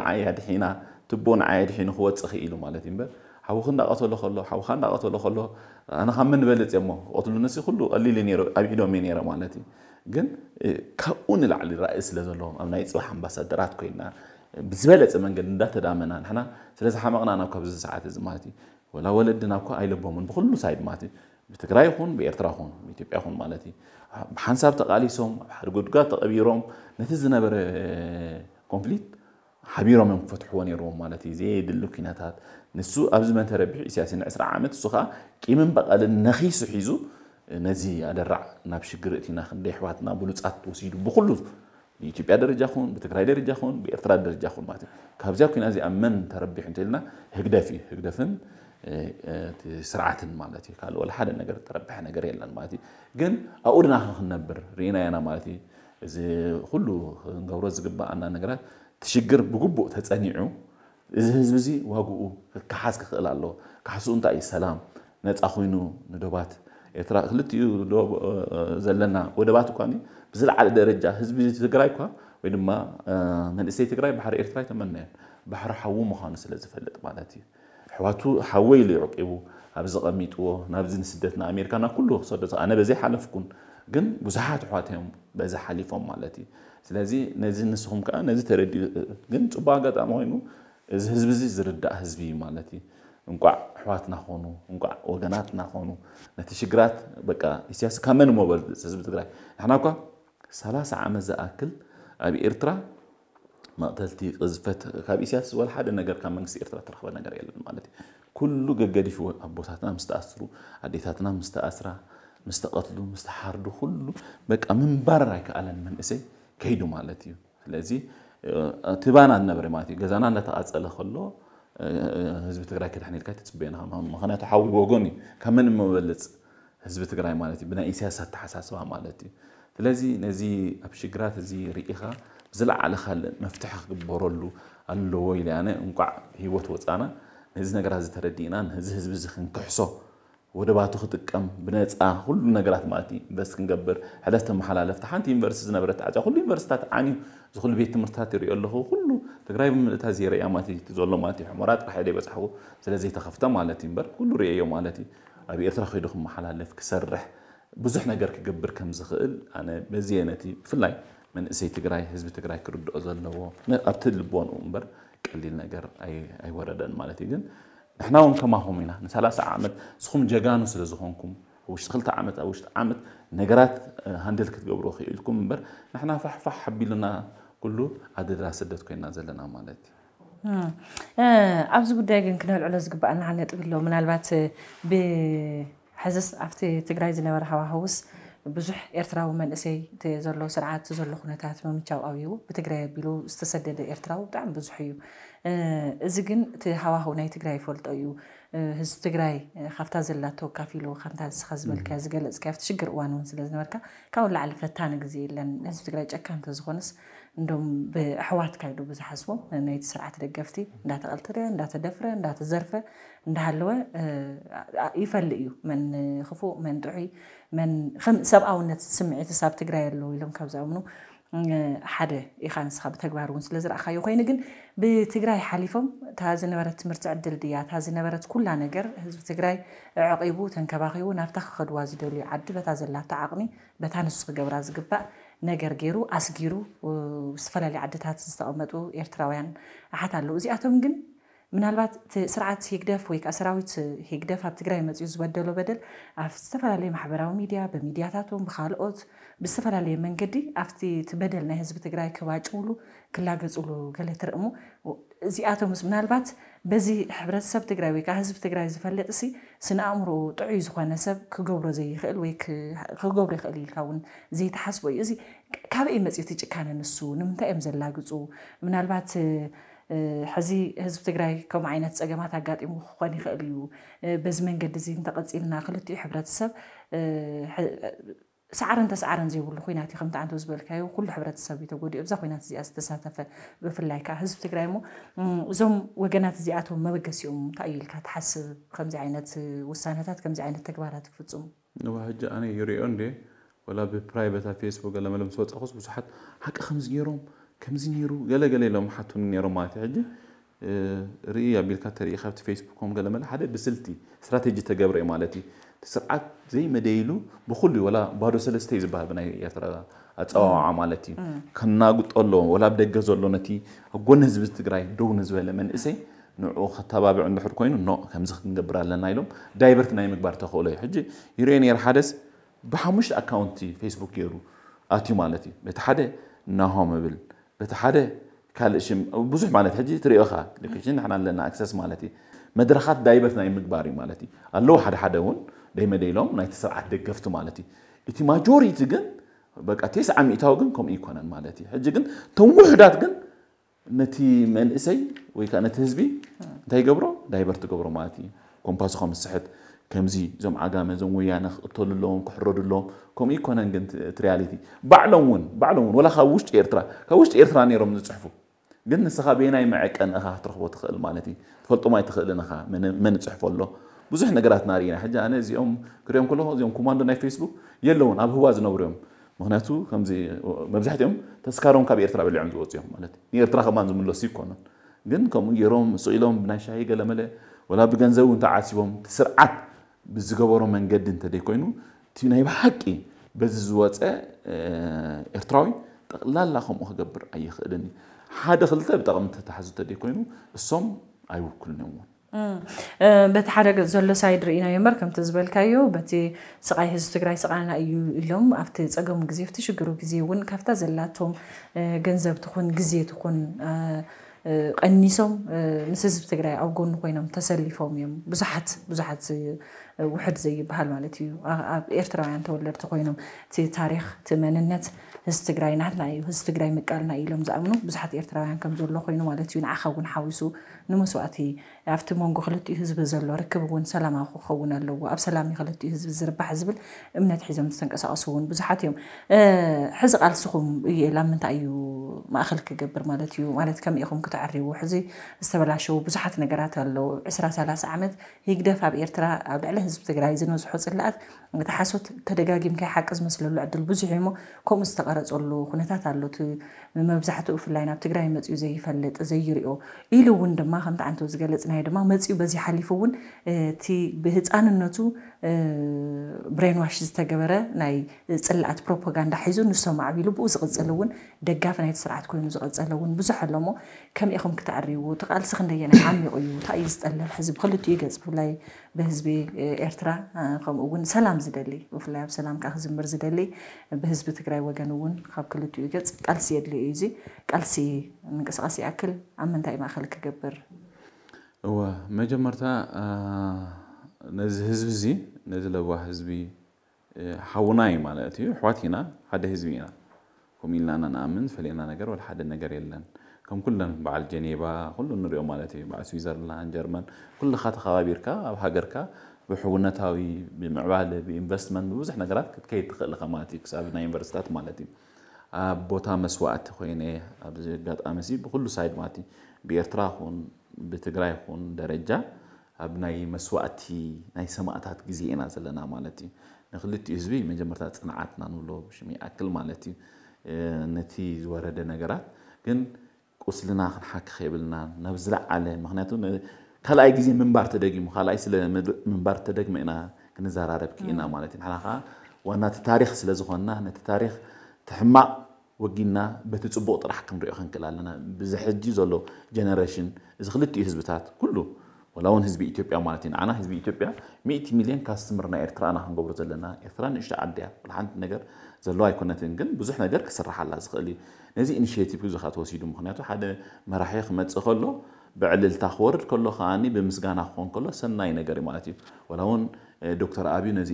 حينا تبون عايد حين هو تسخيلو مالتي مبر ሓውክ እንዳቐተሎ ከሎ ሓውካ እንዳቐተሎ ከሎ ኣነ ካብ መን በለፅ እሞ ቀትሉ ነሲ ኩሉ ቀሊል ኣብዒዶም እየ ነይረ ማለት እዩ ግን ካብኡ ንላዕሊ ራእይ ስለ ዘለዎም ኣብ ናይ ፅባሕ ኣምባሳደራት ኮይና ብዝበለፀ መንገዲ እንዳተዳመና ንሕና ስለዚ ሓመቕና ናብ ካብዚ ሰዓት እዚ ማለት እዩ ወላ ወለድና እኳ ኣይለቦምን ብኩሉ ሳይድ ማለት እዩ ብትግራይ ይኹን ብኤርትራ ይኹን ብኢትዮጵያ ይኹን ማለት እዩ ብሓንሳብ ተቃሊሶም ኣብ ሓደ ጉድጓድ ተቐቢሮም ነቲ ዝነበረ ኮንፍሊክት ሓቢሮም እዮም ክፈትሕዎ ነይርዎም ማለት እዩ ዘየድሊ ኩነታት ንሱ ኣብዚ መን ተረቢሑ ኢሳያስ ን20 ዓመት እሱ ከዓ ቂምን በቐልን ነኺሱ ሒዙ ነዚ ኣደራዕ ናብ ሽግር እቲና ክንደይ ኣሕዋትና ብሉፃት ወሲዱ ብኩሉ ብኢትዮጵያ ደረጃ ኹን ብትግራይ ደረጃ ኹን ብኤርትራ ደረጃ ኹን ማለት እዩ ካብዚያ ኮይና እዚ ኣብ መን ተረቢሕ እንተኢልና ህግደፍ እዩ ህግደፍን ስርዓትን ማለት እዩ ካልእ ወላ ሓደ ነገር ተረብሐ ነገር የለን ማለት እዩ ግን ኣብኡ ድና ክንነብር ርኢና ኢና ማለት እዩ እዚ ኩሉ ክንገብሮ ዝግባኣና ነገራት ትሽግር ብግቡእ ተፀኒዑ እዚ ህዝቢ እዚ ዋግኡ ክከሓዝ ክኽእል ኣለዎ ካሕስኡ እንታይ እዩ ሰላም ነፃ ኮይኑ ንዶባት ኤርትራ ክልቲኡ ዘለና ወደባት እኳ ብዝለዓለ ደረጃ ህዝቢ ትግራይ እኳ ወይ ድማ መንእሰይ ትግራይ ባሕሪ ኤርትራ ይተመናየን ባሕሪ ሓዊ ምዃኑ ስለ ዝፈልጥ ማለት እዩ ኣሕዋቱ ሓወ ኢሉ ይዕቂቡ ኣብዚ ቀሚጥዎ ናብዚ ንስደት ንኣሜሪካ ናብ ኩሉ ክሰዶ ኣነ በዘይ ሓለፍኩን ግን ብዙሓት ኣሕዋት እዮም በዚ ሓሊፎም ማለት እዩ ስለዚ ነዚ ንስኹም ከዓ ነዚ ተረዲኡ ግን ፅቡቅ ኣጋጣሚ ኮይኑ እዚ ህዝቢ እዚ ዝርዳእ ህዝቢ እዩ ማለት እዩ እንቋዕ ኣሕዋትና ኾኑ እንቋዕ ወገናትና ኾኑ ነቲ ሽግራት በቃ ኢሳያስ ካብ መን መበልፅ ህዝቢ ትግራይ ንሕና እኳ 30 ዓመት ዝኣክል ኣብ ኤርትራ መቕተልቲ ቅዝፈት ካብ ኢሳያስ ወላ ሓደ ነገር ካብ መንግስቲ ኤርትራ ተረክበ ነገር የለን ማለት እዩ ኩሉ ገገዲፉ ኣቦታትና ምስ ተኣስሩ ኣዴታትና ምስ ተኣስራ ምስ ተቐትሉ ምስ ተሓርዱ ኩሉ በቃ ምንባረር ኣይከኣለን መንእሰይ ከይዱ ማለት እዩ ስለዚ تبان النبر ماتي جزانا نتأصل خلو ህዝቢ ትግራይ ክድሕን ኢልካ ትፅበየና ምክንያቱ ሓዊ ወገን እዩ ካብ መን መበልፅ ህዝቢ ትግራይ ማለት እዩ ብናይ ኢሳያስ ኣተሓሳስባ ማለት እዩ ስለዚ ነዚ ኣብ ሽግራት እዚ ርኢኻ ብዝለዓለ ካልእ መፍትሒ ክግበረሉ ኣለዎ ኢለ ኣነ እንቋዕ ሂወት ወፃና ነዚ ነገራት ዝተረዲእና ንህዚ ህዝቢ እዚ ክንክሕሶ ودباتو ختكم بنتسا كل نجارات ماتي بس كنجبر حدث تمحل على فتح أنت ينفرس نبرت عجا كل ينفرستات عني زخل بيت مرتات يري الله كله تقريبا من تهزي رأي ماتي تزول ماتي حمرات راح يدي بس حقو سلزي تخفت مالتي بر كل رأي يوم مالتي أبي أثر خيدهم محل على كسرح بزح نجار كجبر كم زخل أنا مزينتي في الله من أسي تقرأي حزب تقرأي كرد أزل الله أبتدل بون أمبر قليل نجار أي أي وردان مالتي جن احنا هون كما هم هنا ثلاثة عامت سخم جاغانو سلزهونكم وش دخلت عامت او وش عامت نقرات هندل كتقبرو خيلكم بر احنا فح فح حبي لنا كله هذا دراسة دتكم نازل لنا مالتي آه، آه، أبزغ دايجن كنا العلاز قبل أنا على تقوله من البات آه، بحزس أفتي تقرأي زي نور حواهوس بزح إرتراو من أسي تزور له سرعات تزور له خناتات ما متشاو قويه بتقرأي بيلو استسدد إرتراو دعم بزحيو እዚ ግን እቲ ሃዋህው ናይ ትግራይ ይፈልጦ እዩ ህዝቢ ትግራይ ካብታ ዘላቶ ካፊሉ ከምታ ንስኻ ዝበልካዮ ዝገለፅካዮ ኣብቲ ሽግር እዋን እውን ስለ ዝነበርካ ካብኡ ላዕሊ ፈታኒ ግዜ የለን ህዝቢ ትግራይ ጨካ እንተዝኾንስ እንዶም ብኣሕዋትካ ኢሉ ብዝሓስቦም ናይቲ ስርዓት ደገፍቲ እንዳተቐልተደ እንዳተደፍረ እንዳተዘርፈ እንዳሃለወ ይፈሊ እዩ መን ክፉእ መን ጥዑይ ሰብኣውነት ስምዒት ሳብ ትግራይ ኣለዎ ኢሎም ካብ ዝኣምኑ ሓደ ኢኻ ንስኻ ብተግባር እውን ስለ ዝረእካዮ ኮይኑ ግን ብትግራይ ሓሊፎም እታ ዝነበረት ትምህርቲ ዕድል ድያ እታ ዝነበረት ኩላ ነገር ህዝቢ ትግራይ ዕቂቡ ተንከባኺቡ ናብታ ክኸድዋ ዝደልዩ ዓዲ በታ ዘላታ ዓቕሚ በታ ንሱ ክገብራ ዝግባእ ነገር ገይሩ ኣስጊሩ ዝተፈላለዩ ዓድታት ዝተቐመጡ ኤርትራውያን ኣሓት ኣለዉ እዚኣቶም ግን ምናልባት እቲ ስርዓት ሂግደፍ ወይ ከዓ ሰራዊት ሂግደፍ ኣብ ትግራይ መፅኡ ዝበደሎ በደል ኣብ ዝተፈላለየ ማሕበራዊ ሚድያ ብሚድያታቶም ብካልኦት ብዝተፈላለየ መንገዲ ኣብቲ እቲ በደል ናይ ህዝቢ ትግራይ ክባጭውሉ ክላገፅሉ ገለ ትርእሙ እሞ እዚኣቶም ምናልባት በዚ ሕብረተሰብ ትግራይ ወይ ከዓ ህዝቢ ትግራይ ዝፈለጥ ሲ ስነኣእምሮ ጥዑይ ዝኮነ ሰብ ክገብሮ ዘይኽእል ወይ ክገብሮ ይኽእል ኢልካ እውን ዘይተሓስቦ እዩ እዚ ካበይ መፅኡ እቲ ጭካነ ንሱ ንምንታይ እዮም ዘላግፁ ምናልባት ሕዚ ህዝቢ ትግራይ ከምኡ ዓይነት ፀገማት ኣጋጢሙ ክኾን ይኽእል እዩ በዚ መንገዲ እዚ እንተቐፂልና ክልቲኡ ሕብረተሰብ ሰዕርን ተሰዕርን ዘይብሉ ኩናት እዩ ከምቲ ዓንተ ዝበልካዮ ኩሉ ሕብረተሰብ እዩ ተጎዲኡ ብዛ ኩናት እዚኣ ዝተሳተፈ ብፍላይ ከዓ ህዝቢ ትግራይ ሞ እዞም ወገናት እዚኣቶም መበገሲኦም እንታይ እዩ ኢልካ ትሓስብ ከምዚ ዓይነት ውሳነታት ከምዚ ዓይነት ተግባራት ክፍፅሙ ንዋህጂ ኣነ ይሪኦ እንዴ ወላ ብፕራይቨት ኣብ ፌስቡክ ገለ መለም ዝወፃኹስ ብዙሓት ሓቂ ከምዚ ገይሮም ከምዚ ነይሩ ገለገለ ኢሎም ሓቱን ነይሮም ማለት እዩ ሕጂ ርኢ ኣቢልካ ተርኢ ካብቲ ፌስቡኮም ገለመለ ሓደ ብስልቲ ስትራቴጂ ተገብረ እዩ ማለት እዩ ስርዓት ዘይመደይሉ ብኩሉ ወላ ባዶ ሰለስተ እዩ ዝበሃል ብናይ ኤርትራ ኣፀዋውዓ ማለት እዩ ከናግጦ ኣሎ ወላ ብደገ ዘሎ ነቲ ኣብ ጎኒ ህዝቢ ትግራይ ደው ንዝበለ መንእሰይ ንዕኡ ከተባብዕ እንድሕር ኮይኑ ኖ ከምዚ ክንገብር ኣለና ኢሎም ዳይቨርት ናይ ምግባር ተኽእሎ እዩ ሕጂ ይርኦ ነር ሓደስ ብሓሙሽተ ኣካውንቲ ፌስቡክ ገይሩ ኣትዩ ማለት እዩ በቲ ሓደ ናሆ ምብል بتي حدا قال شيء بزح مالتي حجي تري اخا لكن احنا لنا اكسس مالتي مدرخات دايبت ناي مقباري مالتي الله حدا حدا هون دايما ديلوم ناي تسرع دقفت مالتي انت ماجوريتي جن بقى تيس عم يتاو جن كوم ايكون مالتي حجي جن تم وحدات جن نتي من اسي وي كانت حزبي داي قبرو داي برت قبرو مالتي كومباس خمس صحت ከምዚ እዞም ዓጋመ እዞም ወያነ ክቅተሉ ኣለዎም ክሕረዱ ኣለዎም ከምኡ ይኮነን ግን እቲ ሪያሊቲ ባዕሎም እውን ባዕሎም እውን ወላ ካብ ውሽጢ ኤርትራ ካብ ውሽጢ ኤርትራ ነይሮም ዝፅሕፉ ግን ንስኻ በየናይ መዐቀን ኢኻ ክትረክቦ ትኽእል ማለት እዩ ትፈልጦ ማይ ትኽእልን ኢኻ መን ፅሕፎ ኣሎ ብዙሕ ነገራት ናርኢና ሕጂ ኣነ እዚኦም ክሪኦም ከለኹ እዚኦም ኮማንዶ ናይ ፌስቡክ የለውን ኣብ ህዋ ዝነብሩ እዮም ምክንያቱ ከምዚ መብዛሕትኦም ተስካሮም ካብ ኤርትራ በሊዖም ዝወፁ እዮም ማለት እዩ ንኤርትራ ከማን ዝምለሱ ይኮኑን ግን ከምኡ ገይሮም ስቂሎም ብናይ ሻሂ ገለመለ ወላ ብገንዘብ እውን ተዓሲቦም ስርዓት بزجبرو من جد انت ده كونو تبي نايب حكي بزوات ايه ارتراوي لا لا خم اخبر اي خدني هذا خلته بتقم تتحزو تدي كونو الصم ايو كل نومون بات حرق زولو سايد رئينا يمر كم تزبال كايو باتي سقاي هزتقراي سقالنا ايو اليوم افتي تساقم قزي افتي شقرو ون كافتا زلاتهم قنزب تخون قزي تخون أنيسهم مسز بتقرأ أو جون قينام تسلفهم يوم بزحت بزحت وحد زي بحال مالتي ارتراعيان تولر تقوينم تي تاريخ تمننت هستقراي نحن لايو هستقراي مكالنا إيلوم زعمنو بزحات ارتراعيان كمزور لخوينو مالتيو نعخا ونحاويسو ንመስዋእቲ ኣብቲ መንጎ ክልቲኡ ህዝቢ ዘሎ ርክብ እውን ሰላማዊ ክኸውን ኣለዎ ኣብ ሰላም ክልቲኡ ህዝቢ ዝርባሕ ዝብል እምነት ሒዞም ዝተንቀሳቀሱ እውን ብዙሓት እዮም ሕዚ ቃልስኹም እየላ ምንታይ እዩ ማእኸል ክገብር ማለት እዩ ማለት ከም ኢኹም ክትዕርቡ ሕዚ ዝተበላሸው ብዙሓት ነገራት ኣለዉ 2ሰላሳ ዓመት ይግደፍ ኣብ ኤርትራ ኣብ ልዕሊ ህዝቢ ትግራይ ዝነዝሖ ፅላኣት እቲ ሓሶት ተደጋጊምካ ይሓቅዝ መስለሉ ዕድል ብዙሕ እዩ ሞ ከምኡ ዝተቐረፀሉ ኩነታት ኣሎ መብዛሕትኡ ብፍላይ ናብ ትግራይ መፅኡ ዘይፈልጥ ዘይርዮ ኢሉ እውን ድማ ድማ ከምቲ ኣንተ ዝገለፅናዮ ድማ መፅኡ በዚ ሓሊፉ እውን እቲ ብህፃንነቱ برين واش زتغبرة ناي صلعت بروباغاندا حيزو نسو معبيلو بو زغزلون دقاف ناي تسرعات كوينو زغزلون بزوح اللومو كم إخوم كتعريو تقال سخن دينا عامي قيو تا يزتقل الحزب خلو تيو جزب ولاي إرترا خم اوون سلام زدالي وفلاي سلام كاخزم بر زدالي بهزبي تقراي وغان اوون خاب كلو تيو قال سياد لي ايزي قال سي منقس قاسي أكل عمان تاي ما خلك كبر وا مجمرتا آه ነዚ ህዝቢ እዚ ነዚ ለዋ ህዝቢ ሓውና እዩ ማለት እዩ ኣሕዋት ኢና ሓደ ህዝቢ ኢና ከምኡ ኢልናና ንኣምን ዝፈልየና ነገር ወላ ሓደ ነገር የለን ከም ኩለን በዓል ጀኔባ ኩሉ ንሪኦ ማለት እዩ በዓል ስዊዘርላንድ ጀርመን ኩልካ ተኸባቢርካ ኣብ ሃገርካ ብሕውነታዊ ብምዕባለ ብኢንቨስትመንት ብብዙሕ ነገራት ክትከይድ ትኽእል ኢኻ ማለት እዩ ክሳብ ናይ ዩኒቨርሲታት ማለት እዩ ኣብ ቦታ መስዋእቲ ኮይነ ኣብዚ ኣጋጣሚ እዚ ብኩሉ ሳይድ ማለት እዩ ብኤርትራ ይኹን ብትግራይ ይኹን ደረጃ ኣብ ናይ መስዋእቲ ናይ ሰማእታት ግዜ ኢና ዘለና ማለት እዩ ንክልቲኡ ህዝቢ መጀመርታ ፅንዓትና ንብሎ ብሽሚ ይኣክል ማለት እዩ ነቲ ዝወረደ ነገራት ግን ቁስልና ክንሓክኽ የብልና ናብ ዝለዓለ ምክንያቱ ካልኣይ ግዜ ምንባር ተደጊሙ ካልኣይ ስለ ምንባር ተደግመ ኢና ክንዘራረብ ክኢና ማለት እዩ ንሕና ከዓ ዋና እቲ ታሪክ ስለ ዝኾንና ነቲ ታሪክ ትሕማቕ ወጊና በቲ ፅቡቅ ጥራሕ ክንሪኦ ክንክእል ኣለና ብዚ ሕጂ ዘሎ ጀነሬሽን እዚ ክልቲኡ ህዝብታት ኩሉ ወላውን ህዝቢ ኢትዮጵያ ማለት እዩ ንዓና ህዝቢ ኢትዮጵያ 100 ሚልዮን ካስተምርና ኤርትራ ኢና ክንገብሮ ዘለና ኤርትራ ንእሽተ ዓዲ እያ ነገር ዘለዋ ኣይኮነትን ግን ብዙሕ ነገር ክስራሓላ ዝኽእል እዩ ነዚ ኢኒሽቲቭ እዚ ተወሲዱ ምክንያቱ ሓደ መራሒ ክመፅእ ከሎ ብዕልልታ ክወርድ ከሎ ከዓኒ ብምስጋና ክኾን ከሎ ሰናይ ነገር እዩ ማለት እዩ ወላ እውን ዶክተር ኣብዩ ነዚ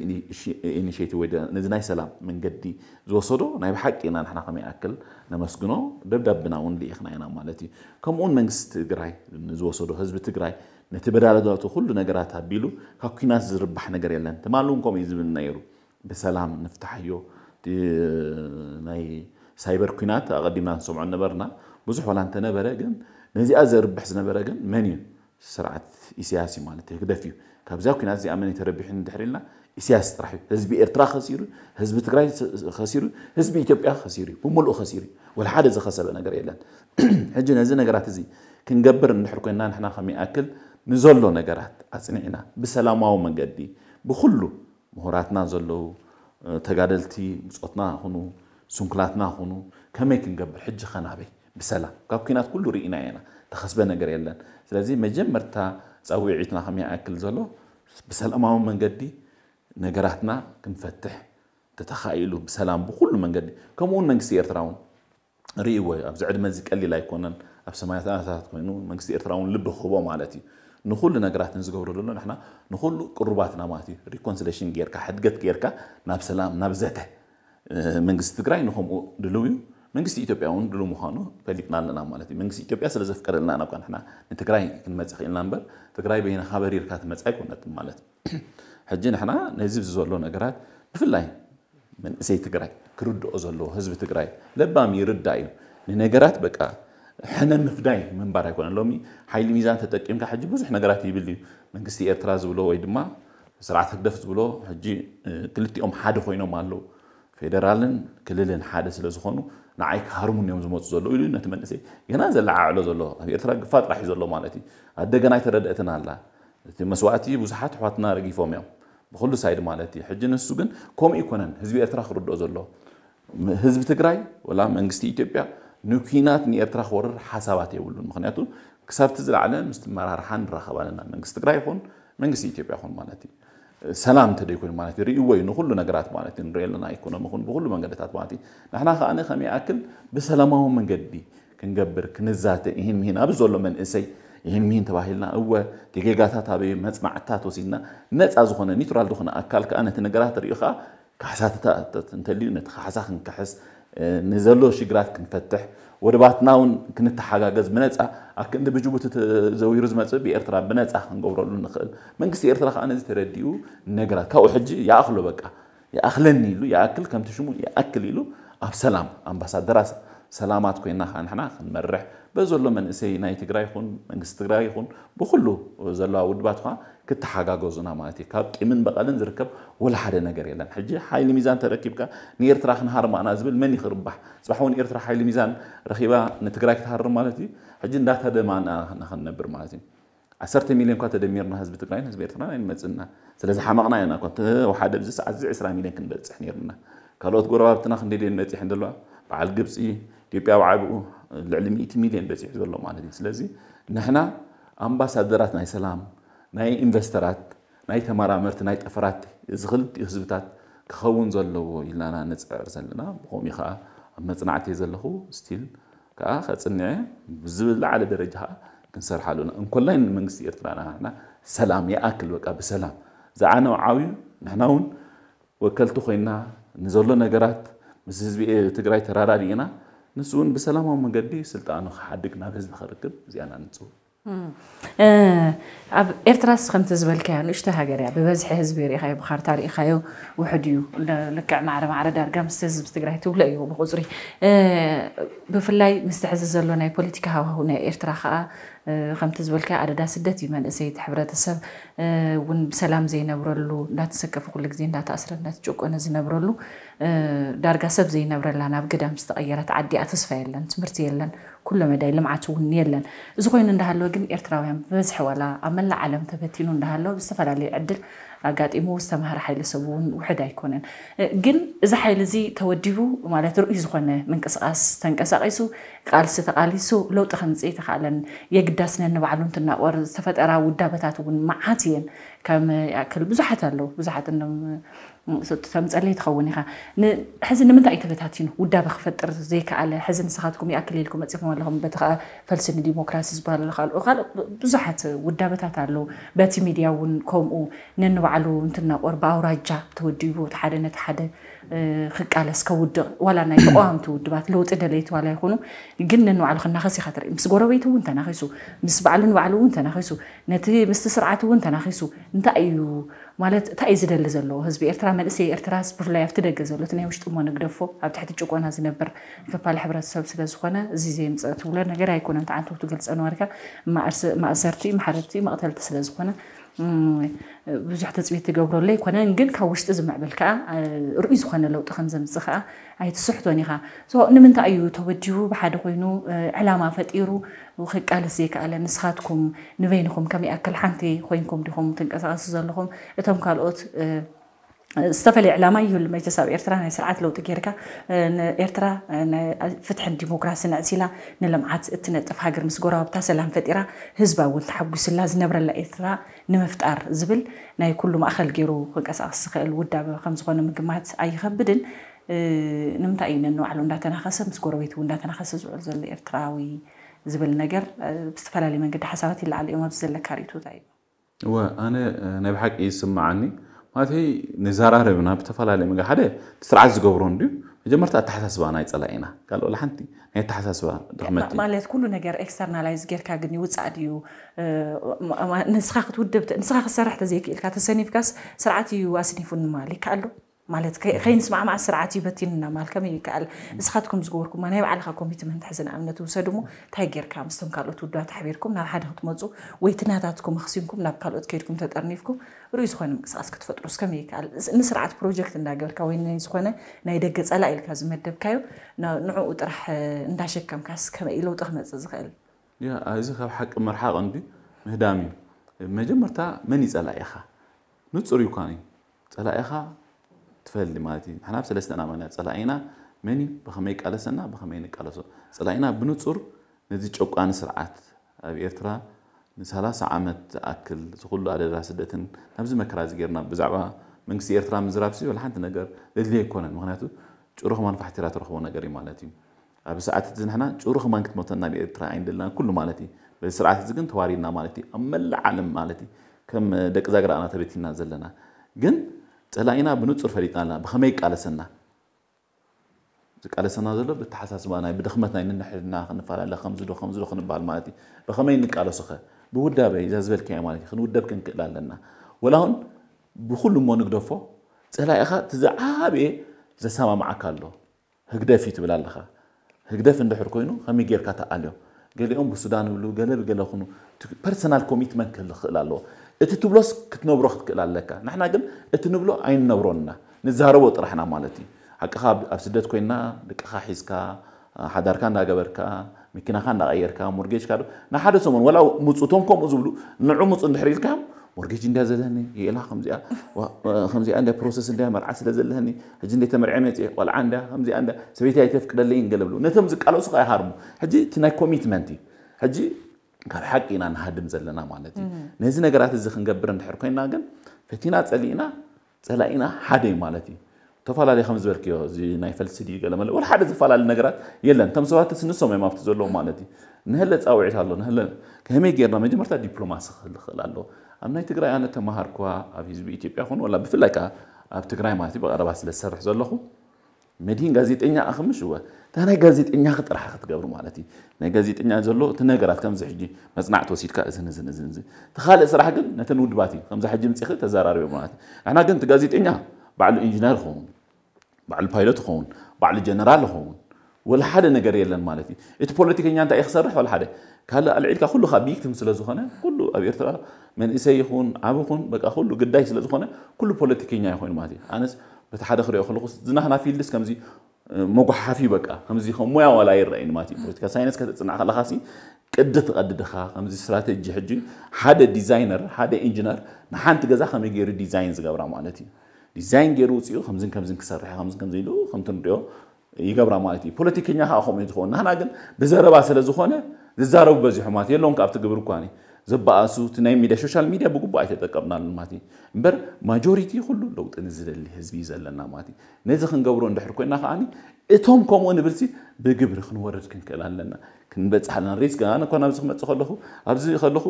ኢኒሽቲቭ ወይ ነዚ ናይ ሰላም መንገዲ ዝወሰዶ ናይ ብሓቂ ኢና ንሕና ከመይ ኣክል ነመስግኖ ደብዳቤና እውን ልኢኽና ኢና ማለት እዩ ከምኡውን መንግስቲ ትግራይ ዝወሰዶ ህዝቢ ትግራይ نتی برادر دو تو خلو نگرات هبیلو هاکی ناز ربح نگریلند تمالون کامی زبان نیرو به سلام نفتحیو تی نی سایبر کینات آقای من سمع نبرنا بزح ولن تنبرگن نزی از ربح زنبرگن منی سرعت اسیاسی مالته کدفیو کابزه کی نزی آمنی تربیحین دحریلنا اسیاس ترحی هزب ایرتراخ خسیرو هزب تقرای خسیرو هزب ایتوبیا خسیرو بوملو خسیری والحادث خسربنا قريلا حجنا زنا قرات زي كنقبر نحرق النان خمي اكل ንዘሎ ነገራት ኣፅኒዕና ብሰላማዊ መንገዲ ብኩሉ ምሁራትና ዘለዉ ተጋደልቲ ብፆትና ይኹኑ ስንኩላትና ይኹኑ ከመይ ክንገብር ሕጂ ከናበይ ብሰላም ካብ ኩናት ኩሉ ርኢና ኢና ተኸስበ ነገር የለን ስለዚ መጀመርታ ፀዊዒትና ከመይ ኣክል ዘሎ ብሰላማዊ መንገዲ ነገራትና ክንፈትሕ ተተኻኢሉ ብሰላም ብኩሉ መንገዲ ከምኡውን መንግስቲ ኤርትራ እውን ርእይዎ ኣብዚ ዕድመ እዚ ቀሊል ኣይኮነን ኣብ ሰማያታት ኮይኑ መንግስቲ ኤርትራ እውን ልቢ ክህቦ ማለት እዩ ንኩሉ ነገራት ንዝገብሩ ዘሎ ንሕና ንኩሉ ቅሩባትና ማለት እዩ ሪኮንሲሌሽን ጌርካ ሕድገት ጌርካ ናብ ሰላም ናብ ዘተ መንግስቲ ትግራይ ንከምኡ ድልው እዩ መንግስቲ ኢትዮጵያ እውን ድሉ ምዃኑ ፈሊጥና ኣለና ማለት እዩ መንግስቲ ኢትዮጵያ ስለ ዘፍቀደልና ናብካ ንሕና ንትግራይ ክንመፅእ ክኢልና እምበር ትግራይ በይናኻ በሪርካ ትመፅእ ኣይኮነትን ማለት እዩ ሕጂ ንሕና ነዚ ዘሎ ነገራት ብፍላይ መንእሰይ ትግራይ ክርድኦ ዘለዎ ህዝቢ ትግራይ ለባም ይርዳ እዩ ንነገራት በቃ حنا مفداي من بارا يكون لومي حيل ميزان تتقيم كحج بزح نغرات يبل منغستي ايرترا زبلو وي دما ስርዓት ህግደፍ ዝብሎ ሕጂ ክልቲኦም ሓደ ኮይኖም ኣለዉ ፌደራልን ክልልን ሓደ ስለ ዝኾኑ ንዓይ ክሃርሙን እዮም ዝመፁ ዘሎ ኢሉ ነቲ መንእሰይ ገና ዘለዓዕሎ ዘሎ ኣብ ኤርትራ ግፋ ጥራሕ እዩ ዘሎ ማለት እዩ ኣደገና ይተረድአትን ኣላ እቲ መስዋእቲ ብዙሓት ኣሕዋትና ረጊፎም እዮም ብኩሉ ሳይድ ማለት እዩ ሕጂ ንሱ ግን ከምኡ ይኮነን ህዝቢ ኤርትራ ክርድኦ ዘሎ ህዝቢ ትግራይ ወላ መንግስቲ ኢትዮጵያ ንኩናት ንኤርትራ ክወርር ሓሳባት የብሉን ምክንያቱ ክሳብቲ ዝለዓለ ምስ መራርሓ ንራኸብ ኣለና መንግስቲ ትግራይ ይኹን መንግስቲ ኢትዮጵያ ይኹን ማለት እዩ ሰላም እንተደይኮይኑ ማለት እዩ ርእይዎ እዩ ንኩሉ ነገራት ማለት እዩ ንሪኦ ኣለና ኢኮኖሚ ኹን ብኩሉ መንገድታት ማለት እዩ ንሕና ከዓ ከመይ ኣክል ብሰላማዊ መንገዲ ክንገብር ክንዛተ ይህን ምሂን ኣብ ዘሎ መንእሰይ ይህን ምሂን ተባሂልና እወ ደጌጋታት ኣበይ መፅማዕትታት ወሲድና ነፃ ዝኾነ ኒትራል ዝኾነ ኣካል ከዓ ነቲ ነገራት ሪኡ ከዓ ካሕሳትታት እንተልዩ ነቲ ካሕሳ ክንካሕስ ንዘሎ ሽግራት ክንፈትሕ ወደባትና ባትና እውን ክንተሓጋገዝ ብነፃ ኣብ ክንዲ ብጅቡቲ ዘዊሩ ዝመፅ ብኤርትራ ብነፃ ክንገብረሉ ንኽእል መንግስቲ ኤርትራ ከዓ ነዚ ተረዲኡ ነገራት ካብኡ ሕጂ ይኣኽሎ በቃ ይኣኽለኒ ኢሉ ይኣክል ከምቲ ሽሙ ይኣክል ኢሉ ኣብ ሰላም ኣምባሳደራ ሰላማት ኮይና ከዓ ንሕና ክንመርሕ በዘሎ መንእሰይ ናይ ትግራይ ይኹን መንግስቲ ትግራይ ይኹን ብኩሉ ዘለዋ ውድባት ከዓ ክተሓጋገዙና ማለት እዩ ካብ ቂምን በቀልን ዝርከብ ወላ ሓደ ነገር የለን ሕጂ ሓይሊ ሚዛን ተረኪብካ ንኤርትራ ክንሃርማእና ዝብል መን ይክርባሕ ፅባሕ እውን ኤርትራ ሓይሊ ሚዛን ረኪባ ንትግራይ ክትሃርም ማለት እዩ ሕጂ እንዳተደማና ንክንነብር ማለት እዩ ዓሰርተ ሚልዮን እኳ ተደሚርና ህዝቢ ትግራይን ህዝቢ ኤርትራን ኣይንመፅና ስለዚ ሓመቕና ኢና እኳ ተወሓደ ብዚ ሰዓት እዚ 20 ሚልዮን ክንበፅሕ ነርና ካልኦት ጎረባብትና ክንደይ ንበፂሕ ዘለዋ በዓል ግብፂ ኢትዮጵያ ኣብ ዓብኡ ልዕሊ 100 ሚልዮን በፂሑ ዘሎ ማለት እዩ ስለዚ ንሕና ኣምባሳደራት ናይ ሰላም ናይ ኢንቨስተራት ናይ ተመራመርቲ ናይ ጠፈራት እዚ ክልቲኡ ህዝብታት ክኸውን ዘለዎ ኢልና ነፅዕር ዘለና ብከምኡ ከዓ ኣብ መፅናዕተይ ዘለኹ ስቲል ከዓ ከፅንዐ ብዝለዓለ ደረጃ ከዓ ክንሰርሓሉ ኢና እንኮላይ ንመንግስቲ ኤርትራ ንሕና ሰላም ይኣክል በቃ ብሰላም ዝዓነው ዓብዩ ንሕና እውን ወከልቲ ኮይና ንዘሎ ነገራት ምስ ህዝቢ ትግራይ ተራዳዲእና ንሱ እውን ብሰላማዊ መንገዲ ስልጣኑ ክሓድግ ናብ ህዝቢ ክርክብ እዚኣና ንፅው ኣብ ኤርትራስ ከምቲ ዝበልካዮ ንእሽቶ ሃገር እያ ብበዝሒ ህዝቢ ርኢካዮ ብካርታ ርኢካዮ ውሕድ እዩ ልክዕ ማዕረ ማዕረ ዳርጋ ምስ ህዝቢ ትግራይ ትብሎ እዩ ብቁፅሪ ብፍላይ ምስቲ ሕዚ ዘሎ ናይ ፖለቲካ ሃዋህው ናይ ኤርትራ ከዓ ከምቲ ዝበልካ ኣደዳ ስደት እዩ መንእሰይ እቲ ሕብረተሰብ እውን ብሰላም ዘይነብረሉ እንዳተሰከፈ ኩሉ ግዜ እንዳተኣስረ እንዳተጨቆነ ዝነብረሉ ዳርጋ ሰብ ዘይነብረላ ናብ ገዳም ዝተቐየረት ዓዲ እያ ተስፋ የለን ትምህርቲ የለን ኩሎ መዳይ ልምዓት እውን የለን እዚ ኮይኑ እንዳሃለወ ግን ኤርትራውያን ብበዝሒ ዋላ ኣብ መላእ ዓለም ተበቲኑ እንዳሃለወ ብዝተፈላለዩ ዕድል ኣጋጢሙ ዝተምሃረ ሓይሊ ሰብ እውን ውሕድ ኣይኮነን ግን እዚ ሓይሊ እዚ ተወዲቡ ማለት ርኡይ ዝኾነ ምንቅስቃስ ተንቀሳቂሱ ቃልሲ ተቃሊሱ ለውጢ ከምፅ ተኽኣለን የግዳስ ነንባዕሉ እንትናቆር ዝተፈጠራ ውዳበታት እውን መዓት እየን ከም ይኣክል ብዙሓት ኣለው ብዙሓት ተምፀለይ ትኸውን ኢኻ ሕዚ ንምንታይ እዩ ተበታትኑ ውዳበ ክፈጥር ዘይከኣለ ሕዚ ንስኻትኩም ይኣክል ኢልኩም መፅኹም ኣለኹም በቲ ከዓ ፈልሲ ንዲሞክራሲ ዝበሃሉ ካልኦ ካልእ ብዙሓት ውዳበታት ኣለው በቲ ሚድያ እውን ከምኡ ነንባዕሉ እንትናቆር ብኣውራጃ ተወዲቡ እቲ ነቲ ሓደ ክቃለስ ከውድቕ ዋላ ናይ ተቋምቲ ውድባት ለውጢ ደለይቲ ዋላ ይኮኑ ግን ነንባዕሉ ክናኸስ ኢካ ትርኢ ምስ ጎረቤት እውን ተናኺሱ ምስ በዕሉ ንባዕሉ እውን ተናኺሱ ነቲ ምስቲ ስርዓት እውን ተናኺሱ እንታይ እዩ ማለት እንታይ እዩ ዝደሊ ዘለዎ ህዝቢ ኤርትራ መንእሰይ ኤርትራ ብፍላይ ኣብቲ ደገ ዘሎ እቲ ናይ ውሽጢ ሞ ንግደፎ ኣብ ትሕቲ ጭቆና ዝነብር ክፋል ሕብረተሰብ ስለዝኮነ እዚ ዘምፀ ትብሎ ነገር ኣይኮነን ተዓንቱ ትገልፀ ነበርካ ማእሰርቲ ማሓረርቲ መቕተልቲ ስለዝኮነ ብዙሕ ተፅቢት ትገብረሎ ይኮነን ግን ካብ ውሽጢ ዝምዕብል ከዓ ርኡይ ዝኾነ ለውጢ ከም ዘምፅእ ከዓ ኣይትስሕቶን ኢኻ ንምንታይ እዩ ተወዲቡ ብሓደ ኮይኑ ዕላማ ፈጢሩ ክቃልስ ዘይከኣለ ንስኻትኩም ንበይንኹም ከመይ ኣክል ሓንቲ ኮይንኩም ዲኹም ትንቀሳቐሱ ዘለኹም እቶም ካልኦት استفل إعلامي المجلس أو إيرترا سرعات لو تجيرك إيرترا فتح الديمقراطية نلم عاد نلمعات في حجر مسجورة وبتسلم فتيرة هزبة والتحبس اللازم نبر لإيرترا نمفتقر زبل ناي كل ما أخل جيرو قصاص خل ودا خمس قنا مجمعات أي خبدن نمتى أين إنه على نداتنا خاصة مسجورة ويت ونداتنا خاصة زول زل إيرتراوي زبل نجر لي من قد حسابتي اللي على اليوم بزل كاريتو طيب وأنا نبحك إيه سمعني ماتي نزارة ربنا بتفعل عليه مجا حدا تسرع زجبرون ديو جمرت أتحسسوا أنا يطلعينا قالوا لا حنتي هي تحسسوا دخمتي مالت كله نجار إكسترنالايز غير كاجني وتسع ديو نسخة تودبت نسخة سرحت زي كي الكاتسني فكاس سرعتي واسني فن مالك قالوا مالت خي نسمع مع السرعة تيبتي لنا مال كم يقال إذا خدكم زقوركم ما نيب عليها كم يتمن تحزن أمنة وسدوا مو تهجر كام استم قالوا تودوا تحبيركم نال حد هت مزو ويتناداتكم خصيمكم نال قالوا تكيركم تدرنيفكم رويز خوين مقصاص كتفطر وس كم يقال نسرعة بروجكت إن دعبر كوين نيز خوينا نيد قص على إلك هذا مدب كايو نوع وترح نداش كم كاس كم إلو تخم زغل يا هذا خب حق مرحق عندي مهدامي مجمرتا من يزعل أيها نتصور يكاني زعل أيها ትፈሊ ማለት እዩ ንሕና ብሰለስተ ኢና መና ፀላኢና መን እዩ ብኸመይ ቃለሰና ብኸመይ ንቃለሶ ፀላኢና ብንፁር ነዚ ጨቋኒ ስርዓት ኣብ ኤርትራ ንሰላሳ ዓመት ዝኣክል ዝኩሉ ኣደዳ ስደትን ናብዚ መከራ እዚ ጌርና ብዛዕባ መንግስቲ ኤርትራ ምዝራብ ዝበል ሓንቲ ነገር ዘድልየ ኣይኮነን ምክንያቱ ጭሩ ክማን ፋሕቲራ ትረክቦ ነገር እዩ ማለት እዩ ኣብ ሰዓት እዚ ንሕና ጭሩ ክማን ክትሞተና ኣብ ኤርትራ ኣይንደልና ኩሉ ማለት እዩ በዚ ስርዓት እዚ ግን ተዋሪድና ማለት እዩ ኣብ መላእ ዓለም ማለት እዩ ከም ደቂ ዛግራ ኣና ተበቲና ዘለና ግን تلاقينا بنوتر فريتنا بخميك على سنة قال سنة زلو بتحسسبنا بدخمتنا ننحرنا خنفعل لا خمس دو خمس دو خنبال مالتي بخمي نقال سخه بودابي زازبل كي مالتي خنودب كنقلال لنا ولا هون بكل ما نقدفو تلا اخا تزعابي زسما معك الله هقدف يتبل لها هقدف اندحر كوينو خمي غير كاتا اليو قال يوم بالسودان بلو قال بقال خنو بيرسونال كوميتمنت كله الله እቲ ትብሎስ ክትነብሮ ክትክእል ኣለካ ንሕና ግን እቲ ንብሎ ኣይንነብሮና ንዛረቦ ጥራሕና ማለት እዩ ሓቂኻ ኣብ ስደት ኮይንና ደቅኻ ሒዝካ ሓዳርካ እንዳገበርካ መኪናኻ እንዳቀየርካ ሞርጌጅካ ንሓደ ሰሞን ወላ ምፁቶም ከምኡ ዝብሉ ንዑ ምፁ እንድሕር ኢልካ ሞርጌጅ እንዳ ዘለኒ የኢላ ከምዚኣ እንዳ ፕሮሰስ እንዳ መርዓ ስለ ዘለኒ ሕጂ እንደ ተመርዐ መፅአ ቆልዓ እንዳ ከምዚኣ እንዳ ሰበይታ ኣይተፍቅደለይን ገለ ብሉ ነቶም ዝቃለሱ ከ ይሃርሙ ሕጂ እቲ ናይ ኮሚትመንት እዩ ሕጂ ካብ ሓቂ ኢና ንሃድም ዘለና ማለት እዩ ነዚ ነገራት እዚ ክንገብር እንድሕር ኮይና ግን ፈቲና ፀሊእና ፀላኢና ሓደ እዩ ማለት እዩ ተፈላለዩ ከም ዝበልክዮ እዚ ናይ ፈልሲ ድዩ ገለ መለ ወላ ሓደ ዝተፈላለዩ ነገራት የለን እቶም ሰባት ንሶም እዮም ኣብቲ ዘለዉ ማለት እዩ ንህለ ፃውዒት ኣሎ ንህለ ከመይ ጌርና መጀመርታ ዲፕሎማሲ ክኽእል ኣለዎ ኣብ ናይ ትግራይ ኣነ ተመሃርኩዋ ኣብ ህዝቢ ኢትዮጵያ ኮይኑ ወላ ብፍላይ ከዓ ኣብ ትግራይ ማለት እዩ ብቀረባ ስለ ዝሰርሕ ዘለኹ مدين غازيت إني أخمش هو تانا غازيت إني أخذ راح أخذ قبر مالتي نا غازيت إني أزلو تنقرات كم زحجي ما صنعت وسيط كأس نز نز نز تخالق صراحة قل نتن ودباتي كم زحجي متسخ تزارار يوم مالتي أنا قلت غازيت إني بعد الإنجنير خون بعد البايلوت خون بعد الجنرال خون ولا حدا نقر مالتي إت بوليتيك إني أنت أخسر ولا حدا كهلا العلك كله خبيك تمسلا زخنة كله أبير ترى من إسيخون عبوخون بقى كله قداي سلا زخنة كله بوليتيك إني أخوين مالتي أنس በቲ ሓደ ክሪኦ ከለኹ ዝናኽና ፊልድስ ከምዚ መጓሓፊ በቃ ከምዚ ከም ሞያ ዋላ ይረአየኒ ማለት እዩ ፖለቲካ ሳይንስ ከተፅናዕ ከለካ ቅዲ ትቐድድ ኢኻ ከምዚ ስትራቴጂ ሕጂ ሓደ ዲዛይነር ሓደ ኢንጂነር ንሓንቲ ገዛ ከመይ ገይሩ ዲዛይን ዝገብራ ማለት እዩ ዲዛይን ገይሩ ውፅኡ ከምዝን ከምዝን ክሰርሕ ከምዝን ከምዚ ኢሉ ከምቲ ንሪኦ ይገብራ ማለት እዩ ፖለቲከኛ ከዓ ከምኡ እዩ ዝኸውን ንሕና ግን ብዘረባ ስለ ዝኾነ ዝዛረቡ በዚሑ ማለት የለውን ካብቲ ግብር እኳ زباعسو تناي ميدا سوشيال ميديا بقبوا أيتتقبنا لماتي بر ماجوريتي خلو لو تنزل الحزب يزلنا ماتي نزخ نجبرو ندحر كنا خاني اتهم كمون برسي بجبر خنورد كن كلام لنا كن بتحلنا ريسك أنا كنا بزخ ما تخلوه أبزي خلوه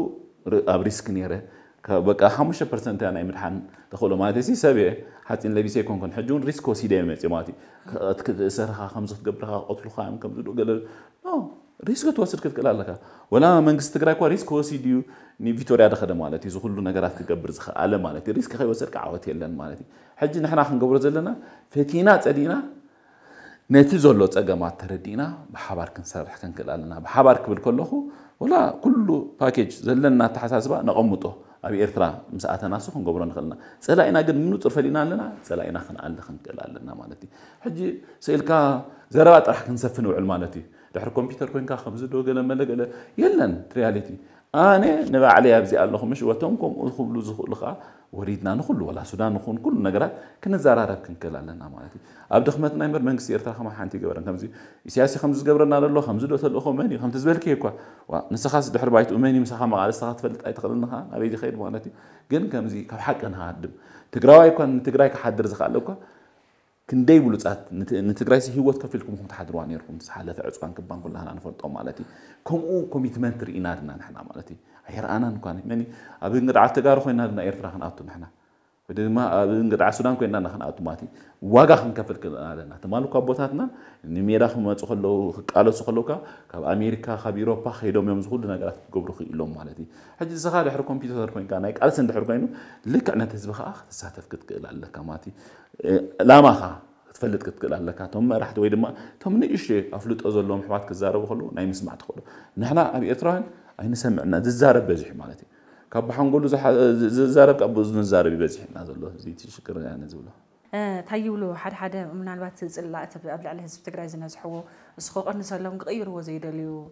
أب ريسك نيره كبقى حمش برسنت أنا يمرحن تخلو ماتي سي سبيه حتى إن لبيسي كون كن حجون ريسكو سيدي ماتي ماتي أتكسرها خمسة تقبلها قتلها خام كم تدو قال no ሪስክ ክትወስድ ክትክእል ኣለካ ወላ መንግስቲ ትግራይ እኳ ሪስክ ወሲድ እዩ ንቪቶርያ ድኸደ ማለት እዩ ዝኩሉ ነገራት ክገብር ዝኽኣለ ማለት እዩ ሪስክ ከይወሰድካ ዓወት የለን ማለት እዩ ሕጂ ንሕና ክንገብሮ ዘለና ፈቲና ፀዲና ነቲ ዘሎ ፀገማት ተረዲእና ብሓባር ክንሰርሕ ክንክእል ኣለና ብሓባር ክብል ከለኹ ወላ ኩሉ ፓኬጅ ዘለና ኣተሓሳስባ ነቐምጦ ኣብ ኤርትራ ምስኣተናሱ ክንገብሮ ንኽእልና ፀላኢና ግን ምንፅር ፈሊና ኣለና ፀላኢና ክንኣለ ክንክእል ኣለና ማለት እዩ ሕጂ ስኢልካ ዘረባ ጥራሕ ክንሰፍን ውዕል ማለት እዩ دحر كمبيوتر كوين كاخم زدو قال ما لقى يلن رياليتي انا نبع عليها بزي الله مش وتمكم ادخل لو زخلقا وريدنا نخل ولا سودان نخون كل نقرا كنا زرارة كن كلا لنا مالتي عبد خمت نايمر من كسير ترى خم حانتي قبر كم زي سياسي خمس قبرنا على الله خمس دوت الأخو ماني خمس زبل كيكوا ونسخة سد حربايت أماني مسخة مع علي سخة فلت أي تقلنا ها نبي دي خير مالتي قن كم زي كم حق أنا هادم تقرأ أيكوا تقرأ أيك حد رزق على ክንደይ ብሉፃት ንትግራይ ሂወት ከፍ ኢልኩም ኹም ተሓድርዋ ነርኩም ዝሓለፈ ዕፅዋን ክባን ኩላህና ንፈልጦም ማለት እዩ ከምኡ ኮሚትመንት ርኢና ድና ንሕና ማለት እዩ ኣይረኣናን እኳ ኣብ ንግዲ ዓዲ ጋር ኮይና ድና ኤርትራ ክንኣቱ ንሕና ودما እንግዳ ሱዳን ኮይና ናኸን ኣውቶማቲ ዋጋ ክንከፍል ክእል ኣለና ትማሉ ካብ ቦታትና ንሜዳ ክመፁ ከለዉ ክቃለሱ ከለውካ ካብ ኣሜሪካ ካብ ኤሮፓ ከይዶም እዮም ዝኩሉ ነገራት ክገብሩ ክኢሎም ማለት እዩ ሕጂ ንስኻ ድሕሪ ኮምፒተር ኮይንካ ናይ ቃልሲ እንድሕር ኮይኑ ልክዕ ነቲ ህዝቢ ከዓ ክትሳተፍ ክትክእል ኣለካ ማለት እዩ ዕላማኻ ክትፈልጥ ክትክእል ኣለካ እቶም መራሕቲ ወይ ድማ እቶም ንእሽ ኣፍልጦ ዘለዎም ኣሕዋት ክዛረቡ ከለዉ ናይ ምስማዕ ትኽእሉ ንሕና ኣብ ኤርትራውያን ኣይንሰምዕና ዝዛረብ በዚሕ ማለት እዩ كاب حنقول زح زارب كاب بزن زارب يبزح نازل له زي تشكر يعني نزوله تايو له حد حدا من على بات تزلا تبي قبل على هز بتقرأ زين زحوه سخو أرن سلام غير وزيد اللي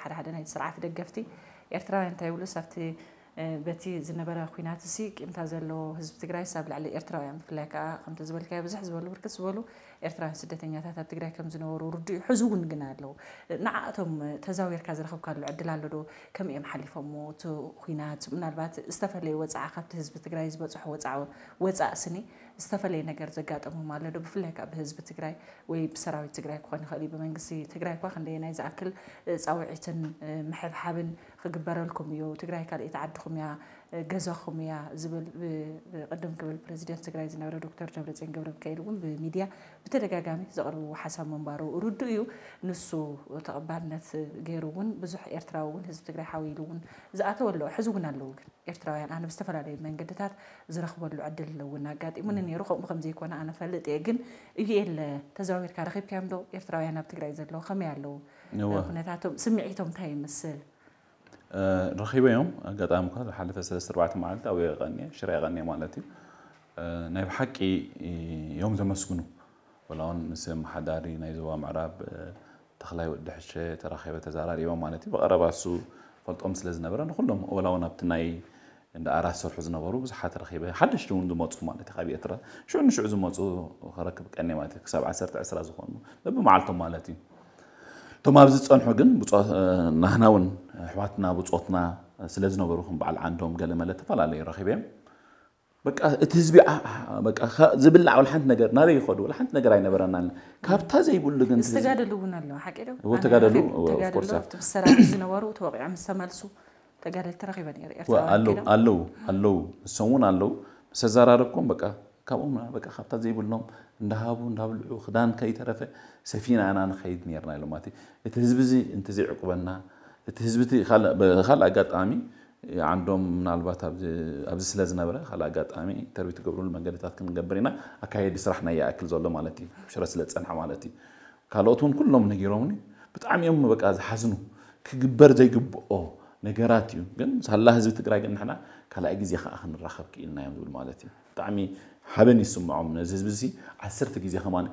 حد حدا هاي السرعة في دقفتي يرتراين تايو له سافتي በቲ ዝነበረ ኩናት እሲ ቂምታ ዘለዎ ህዝቢ ትግራይ ሳብ ልዕሊ ኤርትራውያን ብፍላይ ከዓ ከምቲ ዝበልካዮ ብዙሕ ዝበሉ ብርክት ዝበሉ ኤርትራውያን ስደተኛታት ኣብ ትግራይ ከም ዝነበሩ ርድኡ ሕዚ እውን ግና ኣለዉ ንዓእቶም ተዛዊርካ ዝረኸብካሉ ዕድል ኣሎ ዶ ከም እዮም ሓሊፎሞ እቲ ኩናት ምናልባት ዝተፈለየ ወፃዕ ካብቲ ህዝቢ ትግራይ ዝበፅሖ ወፃዕ ወፃእ ስኒ استفلي نجار زجاج أمو ماله دو بفله كاب هزب تجري وبسرعة تجري كون خلي بمنجسي تجري كون خلي نايز أكل سأوعة محب حبن خجبر يو تجري كار يتعدكم يا ገዛኹም እያ ዝብል ብቅድም ክብል ፕረዚደንት ትግራይ ዝነበረ ዶክተር ደብረፅዮን ገብረሚካኤል እውን ብሚድያ ብተደጋጋሚ ዘቕርብዎ ሓሳብ ምንባሩ ርዱእ እዩ ንሱ ተቐባልነት ገይሩ እውን ብዙሕ ኤርትራዊ እውን ህዝቢ ትግራይ ሓዊሉ እውን ዝኣተወ ኣለዎ ሕዚ እውን ኣለዉ ግን ኤርትራውያን ኣነ ብዝተፈላለዩ መንገድታት ዝረኽበሉ ዕድል ኣለውን ኣጋጢሙን ነይሩ ከምኡ ከም ዘይኮነ ኣነ ፈልጥ እየ ግን እዩ የለ ተዘዋዊርካ ረኺብካዮም ዶ ኤርትራውያን ኣብ ትግራይ ዘለዉ ከመይ ኣለዉ ኩነታቶም ስምዒቶም እንታይ ይመስል رخيبه أه، يوم قطع مكان لحال فسر سر بعد معلت أو يغني شراء يغني معلتي أه، نايب حكي يوم ذا مسكنه ولون مثل محداري نايزوا معراب أه، تخلي ودحشة ترخيبة تزارار يوم معلتي بقرب عسو فلت أمس لازم نبرن خلهم ولون أبتناي عند أراس سر حزن برو بس حتى رخيبة حدش شو عنده ماتو معلتي خبي ترى شو عنده شو عنده ماتو خركب كأني ماتك سبع سرت عسر زخونه لبى معلتهم معلتي እቶም ኣብዚ ዝፀንሑ ግን ናህና እውን ኣሕዋትና ብፆትና ስለ ዝነበሩ በዓል ዓንዶም ገለ መለ ተፈላለዩ ረኪበ እዮም በቃ እቲ ህዝቢ ዝብላዕ ወላ ሓንቲ ነገር ናበይ ይኸዱ ወላ ሓንቲ ነገር ኣይነበረና ካብታ ዘይብሉ ግን ዝተጋደሉ እውን ኣለዋ ሓቂ ዶ ተጋደሉ ኣብቲ ምሰራሪ ዝነበሩ ተወቂዖም ዝተመልሱ ተጋደልቲ ረኪበ ነይሩ ኣለው ኣለው ኣለው ንሶም እውን ኣለው ምስ ዘዛራረብኩም በቃ كابوم بقى خطا زي بالنوم نهابو نهاب العو خدان كيترف سفينة أنا أنا خيد نيرنا إلو ماتي التهزبزي أنت زي عقبنا التهزبتي خال بخال أجات عمي عندهم من البات أبز سلاز نبرة خال أجات عمي تربيت قبرون المجال تاتك من قبرنا أكيد سرحنا يا أكل زول مالتي شرس لتس أنا مالتي كالوتون كلهم نجيروني بتعمي أم بقى هذا حزنه كجبر زي جب أو نجراتيو جن سال الله زبتك راجع نحنا كلا أجزي خا أخن الرخب كإلنا يوم دول مالتي بتعمي هبن من زيز بزي عسرت جزي خمان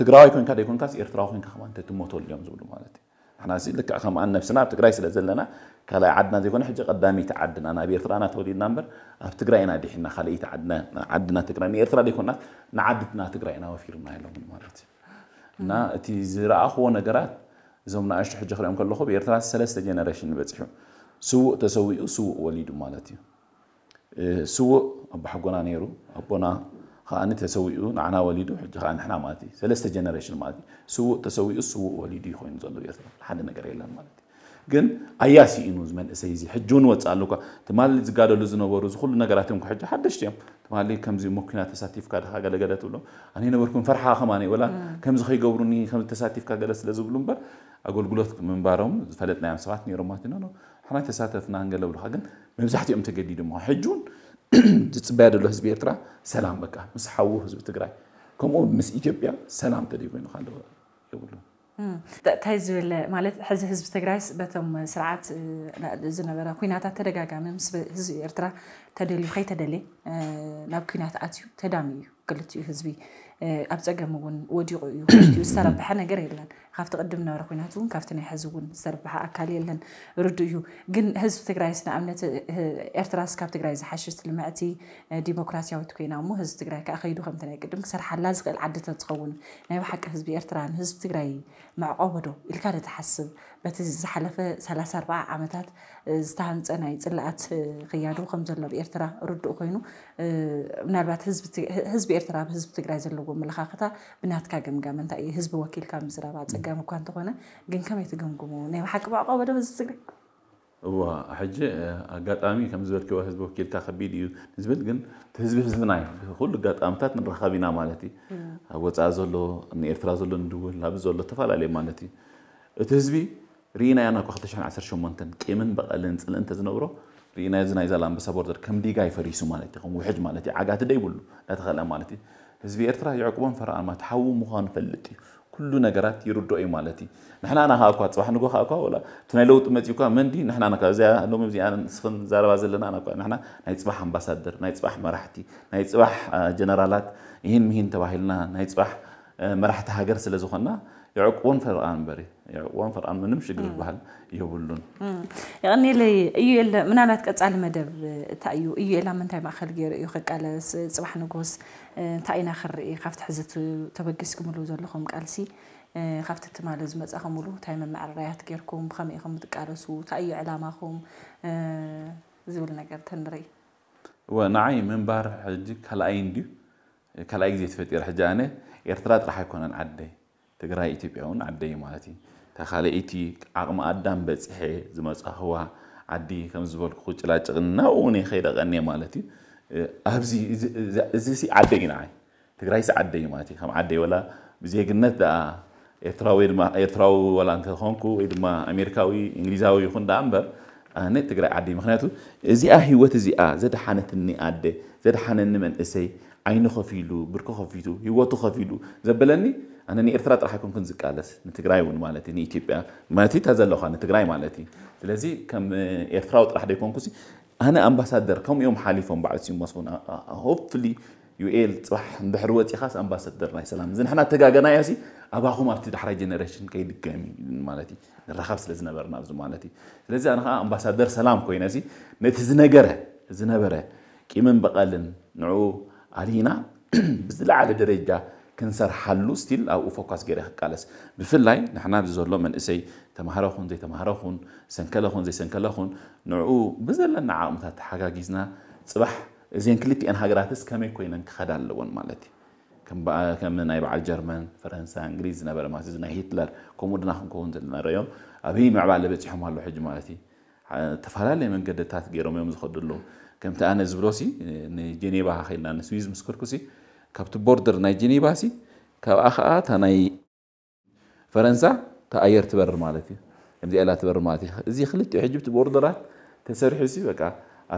تقرأي كون كذا يكون كاس إرتراو كون خمان تتموت اليوم زود مالتي إحنا سيد لك خمان نفسنا بتقرأي سلا زلنا كلا عدنا زي كون حجة قدامي تعدنا أنا أنا تولي نمبر أفتقرأينا دي حنا خلي تعدنا عدنا تقرأني إرترا دي كنا نعدتنا تقرأينا وفيرنا لهم مالتي نا تي زراعة هو نجارات زوم نعيش حجة خليهم كله خب إرترا سلسة جنريشن بتسحهم سوء تسوي سوء وليد مالتي اه، سوء أبو حقنا نيرو أبونا خاني تسويو نعنا وليدو حج خان إحنا ماتي سلسة جنريشن ماتي سوء تسويو سوء وليدي خوين زلو يثنا حد نقر يلا ماتي ግን ኣያሲ እዩ ዝመንእሰይ እሰይ ሕጂ እውን ወፅ ኣለኳ ትማሊ ዝጋደሉ ዝነበሩ ዝኩሉ ነገራት እዮም ሕጂ ሓደሽቲ እዮም ትማሊ ከምዚ መኪና ተሳቲፍካ ድካ ገለገለ ትብሎ ኣነ ነበርኩም ፈርሓ ከማነ ወላ ከምዚ ከይገብሩኒ ከምዚ ተሳቲፍካ ገለ ስለ ዝብሉ እምበር ኣገልግሎት ምንባሮም ዝፈለጥናዮም ሰባት ነይሮም ማለት ኢና ሕና ተሳተፍና ንገለ ብልካ ግን መብዛሕትኦም ተገዲዶም ሕጂ እውን ዝፅበያ ዘሎ ህዝቢ ኤርትራ ሰላም በቃ ምስ ሓዉ ህዝቢ ትግራይ ከምኡ ምስ ኢትዮጵያ ሰላም ተደ ኮይኑ ካለዎ የብሉ እንታይ ዝብል ማለት ሕዚ ህዝቢ ትግራይ በቶም ስርዓት ዝነበረ ኩናታት ተደጋጋሚ ምስ ህዝቢ ኤርትራ ተደልዩ ከይተደለ ናብ ኩናት ኣትዩ ተዳሚ እዩ ክልትኡ ህዝቢ ኣብ ፀገም እውን ወዲቑ እዩ ክልትኡ ዝተረብሐ ነገር የለን خافت قدمنا ورقيناتون كافت نحزون سربها أكالي لن رديو جن هز تجري سنة أمنة إرتراس كافت تجري إذا حشست لمعتي ديمقراطية وتكينا مو هز تجري كأخي دوهم تنا قدم سرح لازق العدة تتقون نايو حق هز بإرتران هز تجري مع عوضو الكارة تحسب بتز حلفة ثلاث أربع عمتات استهنت أنا يتلقت قيادو خمسة لا بإرترا رد أخينو من أربعة هزب هزب إرترا هزب تجري زلوا ملخاختها بنات كاجم جامن تأي هزب وكيل كام زرابات تجمع كان تقولنا جن كم يتجمعون يعني حق بعض قبل بس تقول هو حج قات أمي كم زبط كوا حزبه كيل كخبيد يو زبط جن تحزب حزب ناي كل قات أمتات من رخابي نام على تي هو تعزله نيرترازله ندوه لابزله تفعل عليه مالتي تحزبي رينا أنا كوختش عن عشر شو منتن كمن بقى لنت لنت زنوره رينا زنا إذا لام بس أبورد كم دي جاي فريسو مالتي قوم وحج مالتي عقات دايبلو لا تخلى مالتي حزبي إرترا يعقوبان فرع ما تحو مخان فلتي كل نجارات يردوا أي مالتي نحن أنا هاكوا تصبح نقول هاكوا ولا تناي لو تمتي كوا مندي نحن أنا كذا لو مزي أنا سخن زار بازلنا أنا كوا نحن نيتصبح أمباسادر نيتصبح مرحتي نيتصبح آه، جنرالات هين مهين تباهلنا نيتصبح آه، مرحت هاجر سلزخنا يعقون فرآن بري يعقون فرآن من مش قبل بحال يبلون يعني لي إيه من على تقطع المدب آه، تأيو إيه لا من تاي ما خل غير يخك على صباح نقوس آه، تأينا خر خفت حزت تبجسكم لو زلهم قالسي ካብቲ እትማለ ዝመፅኹም ሙሉ እንታይ መማዕረርያት ጌርኩም ብከመይ ኢኹም ትቃለሱ እንታይ እዩ ዕላማኹም ዝብል ነገር ተንርኢ ንዓይ ምንባር ሕጂ ካልኣይ እንድዩ ካልኣይ ግዜ ተፈጢረ ሕጂ ኣነ ኤርትራ ጥራሕ ኣይኮነን ዓደይ ትግራይ ኢትዮጵያ እውን ዓደይ ማለት እዩ ተኻልእቲ ዓቕሚ ኣዳም በፅሐ ዝመፃ ህዋ ዓዲ ከም ዝበልኩ ጭላጭቕን ናብኡ እውን የኸይደቐኒ ማለት እዩ ኣብዚ እዚ ዓደይ እዩ ንዓይ ትግራይ ዓደይ ማለት እዩ ከም ዓደይ ወላ ብዜግነት ደኣ ኤርትራዊ ወላ እንተኾንኩ ወይ ድማ ኣሜሪካዊ እንግሊዛዊ ይኹን ዳ እምበር ኣነ ትግራይ ዓዲ ምክንያቱ እዚኣ ሂወት እዚኣ ዘድሓነትኒ ኣደ ዘድሓነኒ መንእሰይ ዓይኑ ከፊሉ ብርኮ ከፊቱ ሂወቱ ከፊሉ ዘበለኒ ኣነ ንኤርትራ ጥራሕ ኣይኮንኩን ዝቃለስ ንትግራይ እውን ማለት እዩ ንኢትዮጵያ ማለት እዩ ተዘለኳ ንትግራይ ማለት እዩ ስለዚ ከም ኤርትራዊ ጥራሕ ደይኮንኩ ኣነ ኣምባሳደር ከምኦም ሓሊፎም ባዕልሲኡ መስኹን ሆፕፍሊ ዩኤል ፅባሕ እንድሕር ወፂኻስ ኣምባሳደር ናይ ሰላም እዚ ንሕና ተጋገናዮ ሲ ኣባኹም ኣብቲ ዳሕራይ ጀነሬሽን ከይድገሚ ማለት እዩ ንረኸብ ስለ ዝነበርና ኣብዚ ማለት እዩ ስለዚ ኣነ ከዓ ኣምባሳደር ሰላም ኮይነ ነቲ ዝነገረ ዝነበረ ቂምን በቐልን ንዕኡ ኣሪና ብዝለዓለ ደረጃ ክንሰርሓሉ ስቲል ኣብኡ ፎካስ ገይረ ክቃለስ ብፍላይ ንሕና ብዘሎ መንእሰይ ተምሃሮ ኹን ዘይተምሃሮ ኹን ሰንከለ ኹን ዘይሰንከለ ኹን ንዕኡ ብዘለና ዓቕምታት ተሓጋጊዝና ፅባሕ እዚን ክልቲአን ሃገራትስ ከመይ ኮይነን ክኸዳ ኣለዎን ማለት እዩ ከም ናይ በዓል ጀርመን ፈረንሳ እንግሊዝ ዝነበረ ማለት ናይ ሂትለር ከምኡ ድና ክንከውን ዘለና ረዮም ኣብይ ምዕባለ በፂሖም ኣሎ ሕጂ ማለት እዩ ተፈላለየ መንገድታት ገይሮም እዮም ዝኸድሉ ከምቲ ኣነ ዝብሎ ሲ ንጀኔባ ከይልና ንስዊዝ ምስ ክርኩ ሲ ካብቲ ቦርደር ናይ ጀኔባ ሲ ካብኣ ከዓ እታ ናይ ፈረንሳ ተኣየር ትበርር ማለት እዩ ከምዚ ኢላ ትበርር ማለት እዩ እዚ ክልቲኡ ሕጂ ብቲ ቦርደራት ተሰሪሑ ሲ በቃ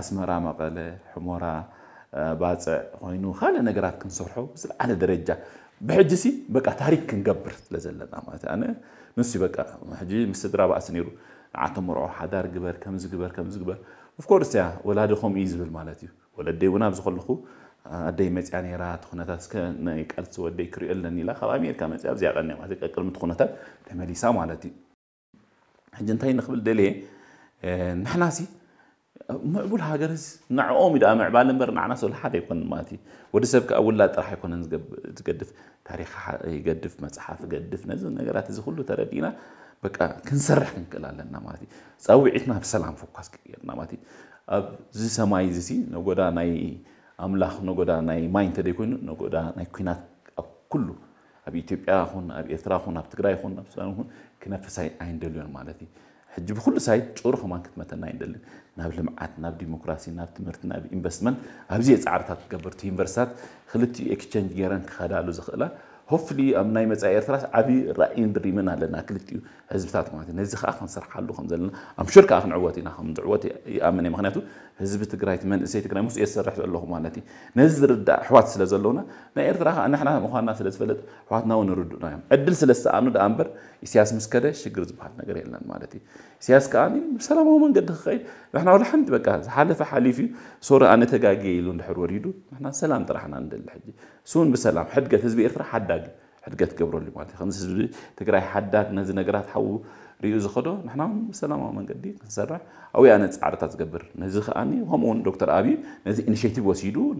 ኣስመራ መቐለ ሕሞራ ባፅዕ ኮይኑ ካልእ ነገራት ክንሰርሑ ዝለዓለ ደረጃ ብሕጂ ሲ በቃ ታሪክ ክንገብር ስለ ዘለና ማለት ኣነ ንሱ በቃ ሕጂ ምስ ስድራ ባእሲ ነይሩ ንዓቶም መርዖ ሓዳር ግበር ከምዚ ግበር ከምዚ ግበር اوف كورس يا ولادكم ايزبل مالتي ولدي ونا بزخلخو ادي مت يعني رات خنات اسك ناي قلت ودي كري لني لا خا امريكا مت يا بزي يعني ما تقل مت خنات تمليسا مالتي حجنت هاي نخبل دلي نحنا سي معبول هاجرز نعومي دا معبال نبر نعناس ولا حدا يكون ماتي ودي سبك اول لا راح يكون نزقب تقدف تاريخ يقدف مصحف يقدف نزل نغرات زخلو تردينا በቃ ክንሰርሕ ክንክእል ኣለና ማለት እዩ ፃዊዒትና ብሰላም ፎካስ ክርና ማለት እዩ ኣብዚ ሰማይ እዚ ነጎዳ ናይ ኣምላኽ ነጎዳ ናይ ማይ እንተደይኮይኑ ነጎዳ ናይ ኩናት ኣብ ኩሉ ኣብ ኢትዮጵያ ይኹን ኣብ ኤርትራ ይኹን ኣብ ትግራይ ይኹን ኣብ ሱዳን ይኹን ክነፍሳይ ኣይንደልዮን ማለት እዩ ሕጂ ብኩሉ ሳይ ጭሩ ከማን ክትመተና ይደሊ ናብ ልምዓት ናብ ዲሞክራሲ ናብ ትምህርቲ ናብ ኢንቨስትመንት ኣብዚ ፃዕርታት ትገብርቲ ዩኒቨርስታት ክልቲኡ ኤክስቸንጅ ገይረን ክኸዳሉ ዝኽእላ هفلي أم نايمة متى ثلاث عبي رأيين دريمنا لنا كلتيو حزب تات معناتي نزخ أخن سرح حلو خمسة لنا أم شركة أخن عواتينا خم عواتي أمني مخناتو حزب تقرأت من إسي تقرأ مس يسرح الله معناتي نزر الدع حوات سلزلونا نا ثلاثة أن إحنا مخانا سلسفلت حواتنا ونردنا أدل سلسة أنو دامبر سياس مسكده شجر زبحت نقرأ لنا مالتي سياس كأني سلام هو من قد خير نحن أول حمد بقى حالف حليفي صورة أنا تجاجي لون حر وريدو نحن سلام طرحنا عند الحج سون بسلام حد قت إثر حد داق حد قت قبرو اللي مالتي خمس زبي تقرأ حد داق نزي نقرأت حو ريو زخدو نحن سلام هو من قدي نسرع أو أنا تعرضت تقبر نزي خاني هم ون دكتور أبي نزي إنشيتيف وسيدو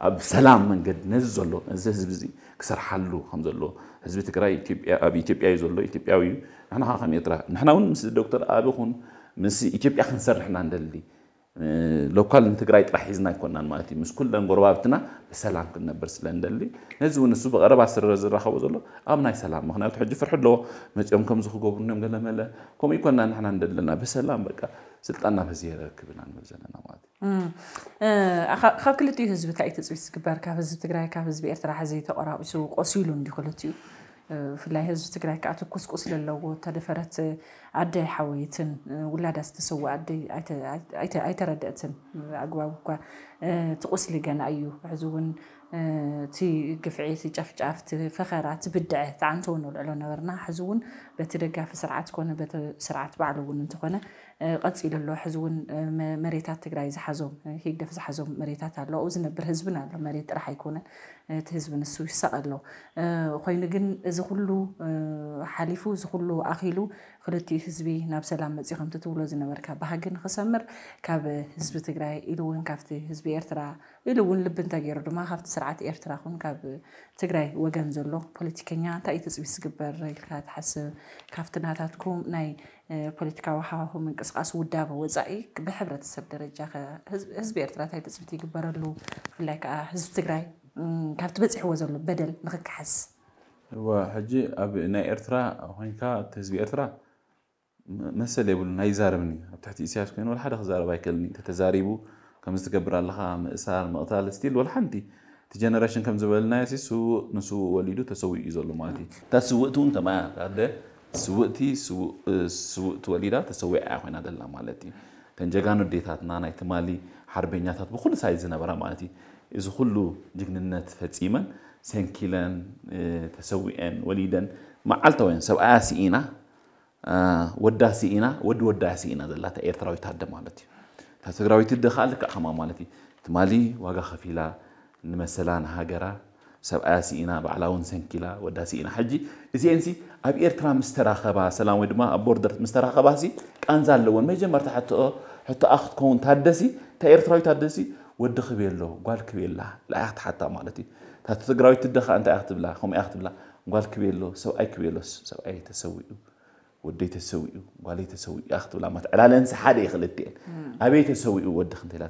أب سلام من قد ነዚ ዘሎ እዚ ህዝቢ كسر حلو ከም ዘሎ ህዝቢ ትግራይ ኣብ ኢትዮጵያ እዩ ዘሎ ኢትዮጵያዊ እዩ ንሕና ከ ከም ኤርትራ ንሕና እውን ምስ ዶክተር ኣብ ኹን ምስ ኢትዮጵያ ክንሰርሕና ንደሊ ሎካል ንትግራይ ጥራሕ ሒዝና ይኮናን ማለት እዩ ምስ ኩለን ጎረባብትና ብሰላም ክንነብር ስለ ንደሊ ነዚ እውን ንሱ ብቀረባ ስረ ዝራኸቦ ዘሎ ኣብ ናይ ሰላም ምክንያቱ ሕጂ ፍርሒ ኣለዎ መፅኦም ከምዚ ክገብሩ እዮም ገለመለ ከምኡ ይኮና ንሕና ንደለና ብሰላም በቃ ስልጣንና በዚ የረክብና ንብል ዘለና ማለት እዩ ካብ ክልቲኡ ህዝቢ እንታይ እዩ ተፅቢት ዝግበር ካብ ህዝቢ ትግራይ ካብ ህዝቢ ኤርትራ ዘይተቆራቂሱ ቆሲሉ እንዲ ክልቲኡ ብፍላይ ህዝቢ ትግራይ ከዓ ትኩስቁስ ዘለዎ ተደፈረት ኣደይ ሓወይትን ውላዳ ዝተሰዋ ኣደይ ኣይተረድአትን ኣግባብ እኳ ትቁስሊ ገና እዩ ሕዚ እውን እቲ ግፍዒ እቲ ጨፍጫፍ እቲ ፈኸራ እቲ ብድዐ እቲ ዓንተ እውን ንልዕሎ ነበርና ሕዚ እውን በቲ ደጋፊ ስርዓት ኮነ በቲ ስርዓት ባዕሉ እውን እንትኾነ ቀፂሉ ኣሎ ሕዚ እውን መሬታት ትግራይ ዝሓዞም ሂደፍ ዝሓዞም መሬታት ኣሎ ኣብኡ ዝነብር ህዝብን ኣሎ መሬት ጥራሕ ኣይኮነን እቲ ህዝቢ ንሱ ይሳቅ ኣሎ ኮይኑ ግን እዚ ኩሉ ሓሊፉ እዚ ኩሉ ኣኺሉ ክልቲኡ ህዝቢ ናብ ሰላም መፂኹም ትብሎ ዝነበርካ ባህጊ ንክሰምር ካብ ህዝቢ ትግራይ ኢሉ እውን ካብቲ ህዝቢ ኤርትራ ኢሉ እውን ልቢ እንተገይሩ ድማ ካብቲ ስርዓት ኤርትራ ኹን ካብ ትግራይ ወገን ዘሎ ፖለቲከኛ እንታይ እዩ ትፅቢት ዝግበር ኢልካ ትሓስብ ካብቲ ናታትኩም ናይ ፖለቲካዊ ሃዋህም ምንቅስቃስ ውዳበ ወፃኢ ብሕብረተሰብ ደረጃ ህዝቢ ኤርትራ እንታይ ትፅቢት ይግበረሉ ብፍላይ ከዓ ህዝቢ ትግራይ ካብቲ በፂሕዎ ዘሎ በደል ንክክሓስ ሕጂ ኣብ ናይ ኤርትራ ኮይንካ እቲ ህዝቢ ኤርትራ መሰለ የብሉን ኣይዛረብኒ ኣብ ትሕቲ እስያስ ኮይኑ ሓደ ክዛረብ ኣይክእልኒ ተተዛሪቡ ከም ዝትገብር ኣለካ ምእሳር ምቕታል ስቲል ሓንቲ እቲ ጀነሬሽን ከም ዝበለናዮ ስውእ ንሱ ወሊዱ ተሰውእ እዩ ዘሎ ማለት እዩ እታ ስውእቲ እውን ተማያ ካደ ስውእቲ ስውእቲ ወሊዳ ተሰዊዕ ተሰዊዐያ ኮይና ደላ ማለት እዩ ተን ጀጋኑ ዴታትና ናይ ትማሊ ሓርበኛታት ብኩሉ ሳይ ዝነበራ ማለት እዩ እዚ ኩሉ ጅግንነት ፈፂመን ሰንኪለን ተሰዊዐን ወሊደን መዓልተ ወን ሰብኣያ ሲኢና ወዳ ሲኢና ወዲ ወዳያ ሲኢና ዘላ ኤርትራዊታት ደ ማለት እዩ تاسقراويتي تد خالك حما مالتي تمالي واجا خفيلا نمسلان هاجرا سب آسينا بعلاون سنكلا وداسينا حجي إذا سي أبي إرترا مستراخبا سلام ودما أبوردر مستراخبا سي كأنزال لون ما يجمع حتى حتى أخذ كون تادسي تا إرترا يتادسي ود خبيلو قال كبيلا لا أخت حتى مالتي تد خالك أنت أخت بلا خم أخت بلا قال كبير له سو أي كبير له سو أي تسوي ودي تسوي وقالي تسوي أخت ولا ما لا لنسى حدا يخلتين أبي تسوي ود خنت لا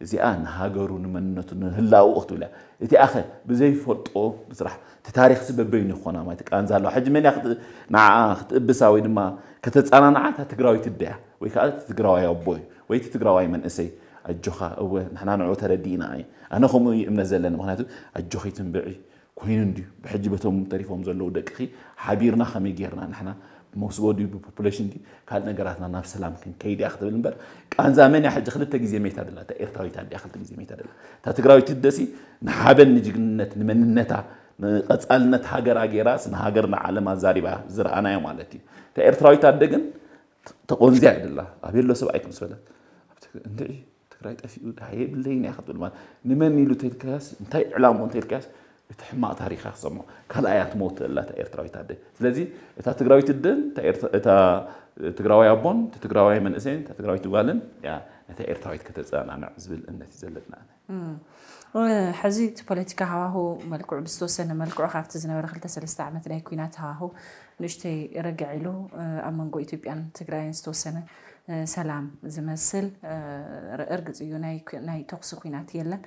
زي أنا هاجرون منته هلا وقت ولا إتي أخي بزي فوتو بصراحة تاريخ سبب بيني خونا ما تك أنزل حجم من أخت نع أخت بساوي ما كتت أنا نعت هتقراوي تدع ويكاد تقراوي أبوي ويت تقراوي من أسي أجوخا أو نحنا نعو تردينا أي أنا خم منزلنا مهناتو أجوخي تنبعي كوين دي بحجبتهم تعرفهم زلو دقخي حبيرنا خمي جيرنا نحنا مسودي بوبوليشن دي كان نجاراتنا نفس سلام كن كيدي أخذ بالنبر كان زمان يحج خلت تجزية ميت هذا لا تإرتاوي تادي أخذ تجزية ميت هذا تتقرأي تدسي نحبن نجنة من نتا قصالنة هاجر أجيراس نهاجرنا على ما زاربا زرعنا يوم علتي تإرتاوي تادي جن تقول زي عبد الله أبي الله سبعة كم سؤال عندي تقرأي تفيد هاي بالله يأخذ بالمال نمني لو تلكاس نتاي إعلام تلكاس إت حماة تاريخ خصمة كل آيات موت لا تأير تراوي تادي لذي إت تقراوي تدن تأير إت تقراوي أبون تقراوي من أزين تقراوي توالن يا نتأير تراوي كتزان أنا عزبل إن تزلتنا أنا حزي تبوليتيكا هو ملكو عبستو سنة ملكو أخاف تزنا ورخل تسل استعمى تلاي كوينات هاهو نشتي رقع له أمانقو إتوبيان تقراين ستو سنة سلام زمسل رقز يوناي ناي توقسو كوينات يلن أه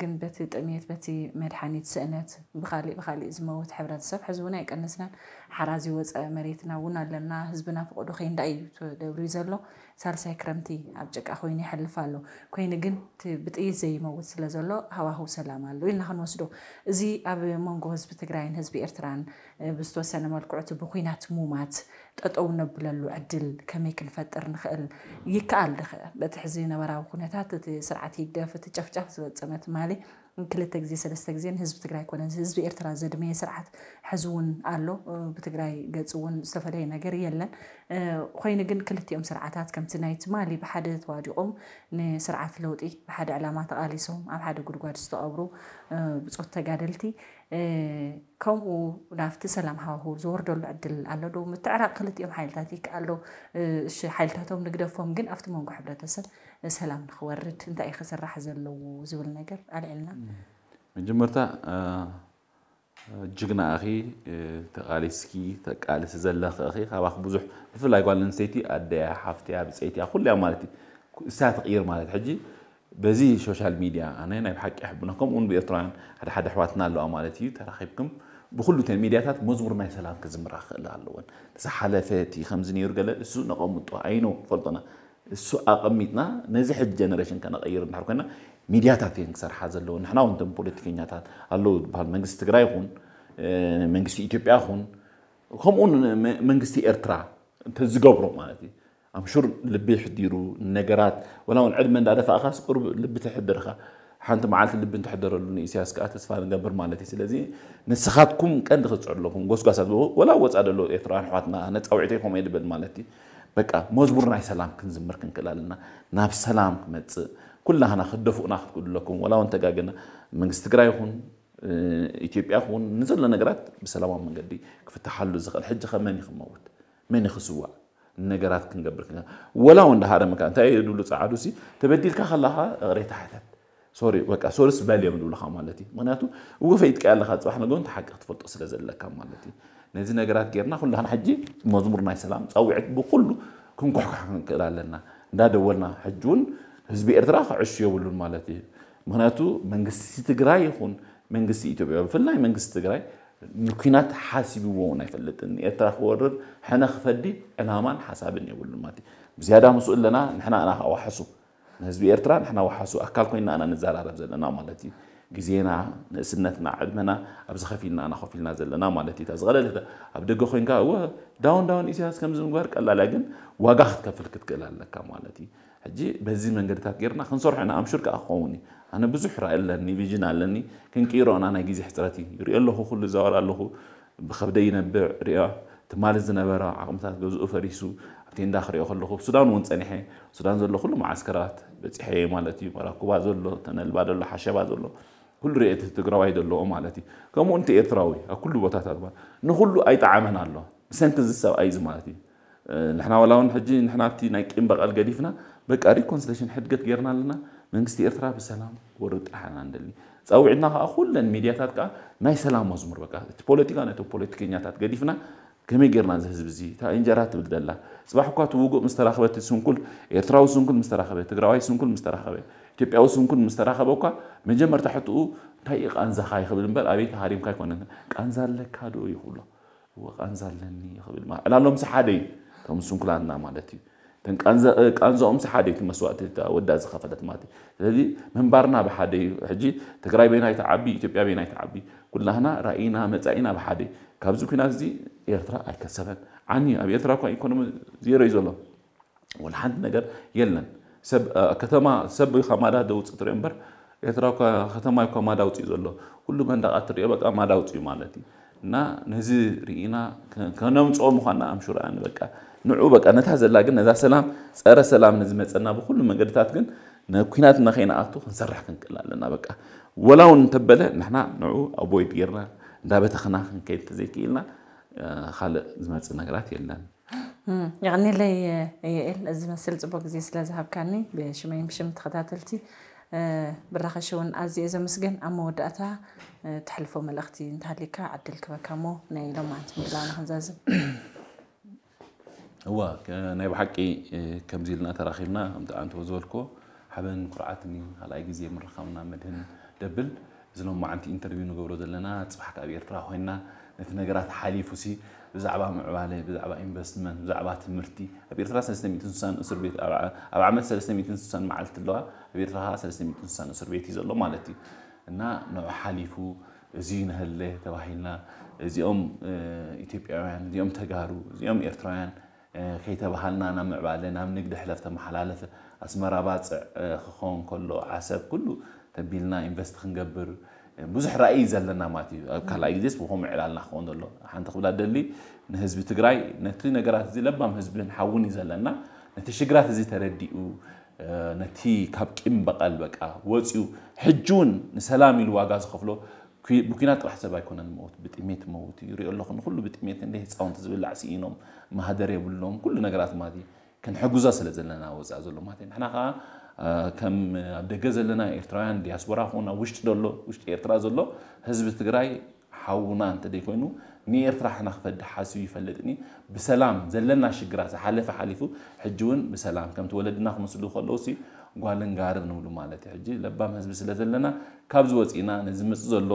ግን በቲ ጥምት በቲ መድሓኒት ስእነት ብካሊእ ብካሊእ ዝመውት ሕብረተሰብ ሕዚ እውን ኣይቀንስናን ሓራ ዝወፀ መሬትና እውን ኣለና ህዝብና ፍቅዱ ከይንዳ እዩ ደብርዩ ዘሎ ሳልሳይ ክረምቲ ኣብ ጭቃ ኮይኑ ይሕልፍ ኣሎ ኮይኑ ግን ብጥይት ዘይመውት ስለ ዘሎ ሃዋህው ሰላም ኣሎ ኢልና ክንወስዶ እዚ ኣብ መንጎ ህዝቢ ትግራይን ህዝቢ ኤርትራን ብዝተወሰነ መልክዑቲ ብኩናት ሙማት ጠጠው ነብለሉ ዕድል ከመይ ክንፈጥር ንክእል ይከኣል ድኸ በቲ ሕዚ ነበራዊ ኩነታት እቲ ስርዓት ይደፍ እቲ ጨፍጫፍ ዝፈፀመ ትማሊ ክልተ ግዜ ሰለስተ ግዜ ንህዝቢ ትግራይ ኮነ ህዝቢ ኤርትራ ዘድመየ ስርዓት ሕዚ እውን ኣሎ ብትግራይ ገፅ እውን ዝተፈለየ ነገር የለን ኮይኑ ግን ክልቲኦም ስርዓታት ከምቲ ናይ ትማሊ ብሓደ ተዋዲቖም ንስርዓት ለውጢ ብሓደ ዕላማ ተቃሊሶም ኣብ ሓደ ጉድጓድ ዝተቐብሩ ብፆት ተጋደልቲ ከምኡ ናብቲ ሰላም ሃዋህው ዝወርደሉ ዕድል ኣሎ ዶ ምትዕራቕ ክልቲኦም ሓይልታት ይከኣል ዶ ሓይልታቶም ንግደፎም ግን ኣብቲ መንጎ ሕብረተሰብ ሰላም ንክወርድ እንታይ እዩ ክስራሕ ዘለዎ ዝብል ነገር ኣልዕልና መጀመርታ جگنا آخی تقلیسکی تقلیس زلخ آخی خب آخ بزح فلای قانون سیتی آدای حفته آب سیتی آخول لیام مالتی سه تغییر مالت حجی بزی سوشال میلیا آنها نه به حق احبنا کم اون بیترن حد حد حواتنا لو آمالتی ترخیب کم بخول لو تن میلیات هات مزمور می سلام کزم راخ لالون دس حلفاتی خم زنی رجلا سو نقام تو عینو فرضنا سو آقامیتنا نزح جنریشن کن غیر نحرو ሚድያታት እየን ክሰርሓ ዘለዎ ንሕና እውን ቶም ፖለቲከኛታት ኣለዉ ዝበሃል መንግስቲ ትግራይ ይኹን መንግስቲ ኢትዮጵያ ይኹን ከምኡውን መንግስቲ ኤርትራ እንተዝገብሮ ማለት እዩ ኣምሹር ልቢ ይሕዲሩ ነገራት ወላ እውን ዕድመ እንዳደፋእኻስ ቁርብ ልቢ ትሕድርካ ሓንቲ መዓልቲ ልቢ እንትሕደረሉ ንእስያስ ከዓ ተስፋ ንገብር ማለት እዩ ስለዚ ንስኻትኩም ቀንዲ ክፅዕለኩም ጎስጓሳት ወላ ወፃ ደሎ ኤርትራን ኣሕዋትና ነፃውዒቶ ይኹም እየ ድብል ማለት እዩ በቃ መዝሙር ናይ ሰላም ክንዝምር ክንክእል ኣለና ናብ ሰላም ክመፅእ كلها ناخذ دفو ناخذ كل لكم ولا وانت جاجنا من استقرار يكون إثيوبيا يكون نزل لنا جرات بسلام من قدي كفتح له زغل حج خمن يخموت من يخسوا نجرات كن قبل كنا ولا وانت هذا مكان تاي دولة عادوسي تبديل كخلها غريت حدث سوري وكا سوري سبالي من دولة خامالتي مناتو وقفيت كالله خاطر احنا قلت حق تفوت اصلا زل لك مالتي نزل نجرات كيرنا كلها نحجي مزمرنا سلام او عتبو كله كنكو حكا لنا دا دولنا حجون ህዝቢ ኤርትራ ክዕሹ የብሉን ማለት እዩ ምክንያቱ መንግስቲ ትግራይ ይኹን መንግስቲ ኢትዮጵያ ብፍላይ መንግስቲ ትግራይ ንኩናት ሓሲብዎ እውን ኣይፈልጥን ኤርትራ ክወርር ሕነ ክፈዲ ዕላማን ሓሳብን የብሉን ማለት እዩ ብዝያዳ ምስኡ ኣለና ንሕና እና ከዋሓሱ ንህዝቢ ኤርትራ ንሕና ዋሓሱ ኣካል ኮይንና እና ንዘራረብ ዘለና ማለት እዩ ግዜና ንእስነትና ዕድመና ኣብ ዝኸፊልና ናኸፊልና ዘለና ማለት እዩ እታ ዝቐለለተ ኣብ ደገ ኮንካ እወ ዳውን ዳውን ኢሳያስ ከምዚ ምግባር ቀላላ ግን ዋጋ ክትከፍል ክትክእል ኣለካ ማለት እዩ ሕጂ በዚ መንገድታት ጌርና ክንሰርሖ ኢና ኣምሹር ከዓ ክኸውን እዩ ኣነ ብዙሕ ራእ ኣለኒ ቪዥን ኣለኒ ክንቂሮ ኢና ናይ ግዜ ሕፅረት እዩ ሪኦ ኣለኹ ኩሉ ዝዛወር ኣለኹ ብከብደይ ይነብዕ ሪኦ ትማል ዝነበረ ዓቕምታት ገዝኡ ፈሪሱ ቴንዳ ክሪኦ ከለኹ ሱዳን እውን ፀኒሐ ሱዳን ዘሎ ኩሉ ማዓስከራት በፂሐየ ማለት እዩ ኩባ ዘሎ ተነልባ ዘሎ ሓሸባ ዘሎ كل رئة تجراوي يدلو مالتي كم أنت إيرتراوي كل بوتات أكبر نخلو أي طعام الله سنت زسا أي زمالتي نحنا ولا نحجي نحنا تي نايكين بقال قديفنا بك ريكونسليشن حدقت غيرنا لنا منغستي إيرترا بسلام ورد أحنا عندلي ፀዊዕና ከዓ ኩለን ሚድያታት ከዓ ናይ ሰላም መዝሙር በቃ እቲ ፖለቲካ ነቲ ፖለቲከኛታት ገዲፍና كمي جرنا زهز بزي تا إنجارات بقدلا صباح قات وجو مسترخبة سنكل إيرتراو سنكل مسترخبة تجراوي سنكل مسترخبة تبي أو سنكل مسترخبة وقا من جمر تحتو تا أنزا خاي خبل بل أبي كهاريم كاي كونن أنزال لك هادو يقوله وأنزال لني خبل ما لا لهم سحادي تم سنكل عنا مالتي ቃንዞኦም ስሓደይቲ تا وداز ዝኸፈለት ማለት እዩ من ምንባርና بحادي حجي ሕጂ ትግራይ በይናይታ تبي ኢትዮጵያ በይናይታ كلنا هنا رأينا መፃኢና بحادي ካብዚ ኩናት እዚ ኤርትራ ኣይከሰበን ዓንዩ ኣብ ኤርትራ እኳ ኢኮኖሚ ዜሮ እዩ ዘሎ ወላ ሓንቲ ነገር የለን ከተማ ሰብ ካብ ማዳ ደውፅእ ትሪኦ እምበር ኤርትራ ከተማ ይኳ ማዳ ውፅኡ ዘሎ ኩሉ መንደቃት ትሪኦ በቃ ማዳ ውፅኡ ማለት እዩ እና ነዚ ርኢና ከነምፅኦ ምኳና ኣምሹርኣን በቃ ንዑ በቃ ነታ ዘላ ግን ነዛ ሰላም ፀረ ሰላም ንዝመፀና ብኩሉ መንገድታት ግን ኩናት እናኸይናኣቱ ክንሰርሕ ክንክእል ኣለና በቃ ወላ እውን እንተበለ ንሕና ንዑ ኣቦይድ ጌርና دابت خنا كيد تزيكي لنا آه، خالق زمان سنقرات يلنا يعني لي يقل أزمة سلت بوك زي سلا زهب كاني بشما يمشي متخداتلتي آه، براخشون أزي إذا مسجن أمو دأتا آه، تحلفو ملاختي انتهاليكا عدل كبكامو نايلو ما أنت مدلانا خنزازم هو نايب حكي كم زيلنا تراخيلنا أنت وزولكو حبن قرعتني هلا يجزي من رخامنا مدهن دبل እዞም መዓንቲ ኢንተርቪው ንገብሮ ዘለና ፅባሕካ ኣብ ኤርትራ ኮይንና ነቲ ነገራት ሓሊፉ ሲ ብዛዕባ ምዕባለ ብዛዕባ ኢንቨስትመንት ብዛዕባ ትምህርቲ ኣብ ኤርትራ 360 እስር ቤት ኣብ ዓመት 360 መዓልቲ ኣለዋ ኣብ ኤርትራ ከዓ 360 እስር ቤት እዩ ዘሎ ማለት እዩ እና ንዑ ሓሊፉ እዚ ንህለ ተባሂልና እዚኦም ኢትዮጵያውያን እዚኦም ተጋሩ እዚኦም ኤርትራውያን ከይተባሃልና ናብ ምዕባለ ናብ ንግዲ ሕለፍ ተመሓላለፈ ኣስመራ ባፅዕ ክኸውን ከሎ ዓሰብ ኩሉ ተቢልና ኢንቨስት ክንገብር ብዙሕ ራእይ ዘለና ማለት እዩ ኣብ ካልኣይ ግዜስ ብከምኡ ዕላልና ክኸውን ዘሎ ሓንቲ ክብላ ደሊ ንህዝቢ ትግራይ ነቲ ነገራት እዚ ለባም ህዝብን ሓውን እዩ ዘለና ነቲ ሽግራት እዚ ተረዲኡ ነቲ ካብ ቂም በቀል በቃ ወፂኡ ሕጂ እውን ንሰላም ኢሉ ዋጋ ዝኸፍሎ ብኩናት ጥራሕ ሰብ ኣይኮነን መውት ብጥሜት መውት እዩ ሪኦ ኣለኹ ንኩሉ ብጥሜት እንደ ህፃውንቲ ዝብላዕ ስኢኖም ማህደር የብሎም ኩሉ ነገራት ማለት እዩ ክንሕጉዛ ስለ ዘለና ወፃእ ዘሎ ማለት እዩ ንሕና ከዓ ከም ኣብ ደገ ዘለና ኤርትራውያን ዲያስፖራ ኮን ኣብ ውሽጢ ደሎ ውሽጢ ኤርትራ ዘሎ ህዝቢ ትግራይ ሓውና እንተደይ ኮይኑ ንኤርትራ ሕና ክፈዲ ሓስብ ይፈልጥኒ ብሰላም ዘለና ሽግራት ዝሓለፈ ሓሊፉ ሕጂ እውን ብሰላም ከምቲ ወለድና ክምስሉ ከለዉ ሲ ጓልን ጋርን ንብሉ ማለት እዩ ሕጂ ለባም ህዝቢ ስለ ዘለና ካብዚ ወፂና ንዝምፅእ ዘሎ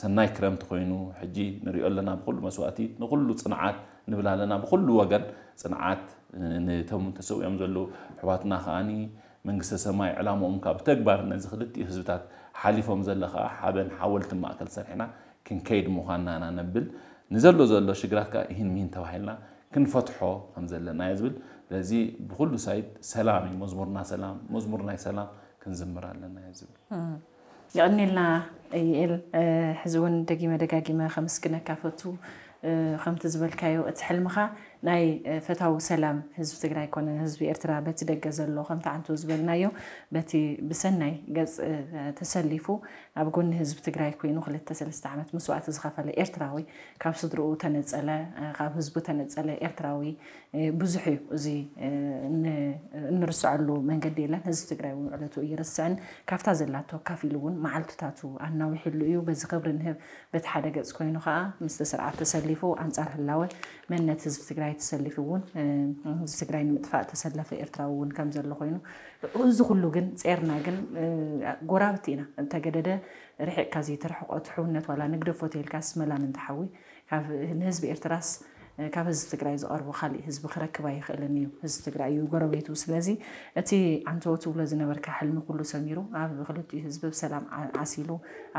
ሰናይ ክረምቲ ኮይኑ ሕጂ ንሪኦ ኣለና ብኩሉ መስዋእቲ ንኩሉ ፅንዓት ንብል ኣለና ብኩሉ ወገን ፅንዓት ነቶም ተሰዊኦም ዘለዉ ኣሕዋትና ከዓኒ من قصة سماي علامهم كاب تكبر نزخدت يهزبتات حليفهم زلخا حابن حاولت ما أكل سرحنا كن كيد مخانا أنا نبل نزلوا زلو شجرات كاهين مين توحينا كن فتحه هم زلنا يزبل لذي بكل سايد سلامي مزمرنا سلام مزمرنا سلام كن زمر لنا يزبل يعني لنا يقول حزون دقيمة دقيمة خمس كنا كافتو خمس زبل كايو أتحلمها ናይ ፈታዊ ሰላም ህዝቢ ትግራይ ኮነ ህዝቢ ኤርትራ በቲ ደገ ዘሎ ከምቲ ዓንቱ ዝበልናዮ በቲ ብሰናይ ገፅ ተሰሊፉ ኣብ ጎኒ ህዝቢ ትግራይ ኮይኑ 23 ዓመት መስዋእቲ ዝኸፈለ ኤርትራዊ ካብ ስድርኡ ተነፀለ ካብ ህዝቡ ተነፀለ ኤርትራዊ ብዙሕ እዩ እዚ እንርስዐሉ መንገዲ የለን ህዝቢ ትግራይ እውን ዕለቱ ይርስዕን ካብታ ዘላቶ ካፍ ኢሉ እውን መዓልትታቱ ኣናዊሕሉ እዩ በዚ ክብሪ ንህብ በቲ ሓደ ገፅ ኮይኑ ከዓ ምስ ስርዓት ተሰሊፉ ኣንፃር ህላወ መንነት ህዝቢ ትግራይ ተሰሊፉ እውን ህዝቢ ትግራይ ንምጥፋእ ተሰለፈ ኤርትራ እውን ከም ዘሎ ኮይኑ እዚ ኩሉ ግን ፀርና ግን ጎራብቲ ኢና እንተገደደ ርሕቅካ ዘይተረሕቆ ትሕውነት ዋላ ንግደ ፎቴልካስ መላን እንተሓዊ ንህዝቢ ኤርትራስ ካብ ህዝቢ ትግራይ ዝቐርቡ ካሊእ ህዝቢ ክረክብ ኣይኽእልን እዩ ህዝቢ ትግራይ እዩ ጎረቤቱ ስለዚ እቲ ዓንተ ትብሎ ዝነበርካ ሕልሚ ኩሉ ሰሚሩ ኣብ ክልቲኡ ህዝቢ ብሰላም ዓሲሉ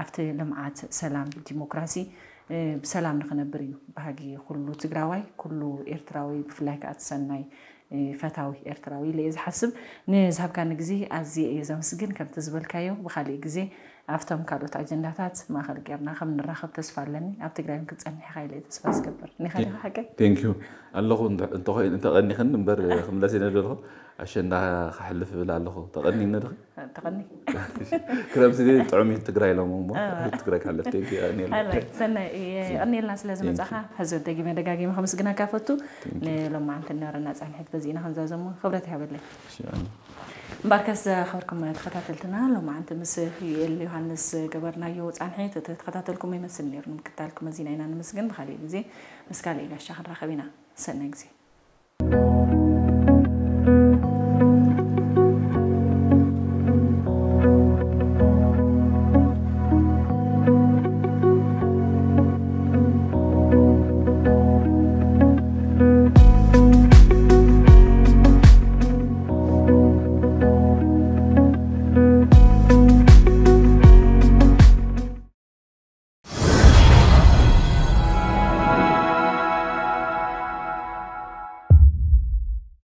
ኣብቲ ልምዓት ሰላም ዲሞክራሲ ብሰላም ንክነብር እዩ ባሃጊ ኩሉ ትግራዋይ ኩሉ ኤርትራዊ ብፍላይ ከዓ ትሰናይ ፈታዊ ኤርትራዊ ኢለየ ዝሓስብ ንዝሃብካኒ ግዜ ኣዝየ እየ ዘምስግን ከምቲ ዝበልካዮ ብካሊእ ግዜ ኣብቶም ካልኦት ኣጀንዳታት ማእኸል ጌርና ከም ንራኸብ ተስፋ ኣለኒ ኣብ ትግራይ ክትፀኒሕካ ኢለየ ተስፋ ዝገብር ኒኻ ሓቀ ሓቀይ ኣለኹ እንተቀኒኽን እምበር ክምለስ የ ዘለኹ عشان حلف بالله على الاخو تغني ندخل آه، تغني كلام سيدي تعمي تقراي لهم هم آه. تقراي حلفتي إيه، في سنة أني الناس لازم تصحى حزو تجي من دقاقي ما خمس جنا كافتو لما عن تنار الناس عن حد بزينة هم زازمو خبرتي هبلي مباركس خبركم تخታተልትና ሎማዓንቲ ምስ ዩኤል ዮሃንስ ገበርናዮ ፃንሒት እቲ ተኸታተልኩም ይመስል ነይሩ لكم ኣዚና أنا مسجن ብካሊእ ግዜ مسكالي لشهر ጋሻ سنة ኢና Thank you.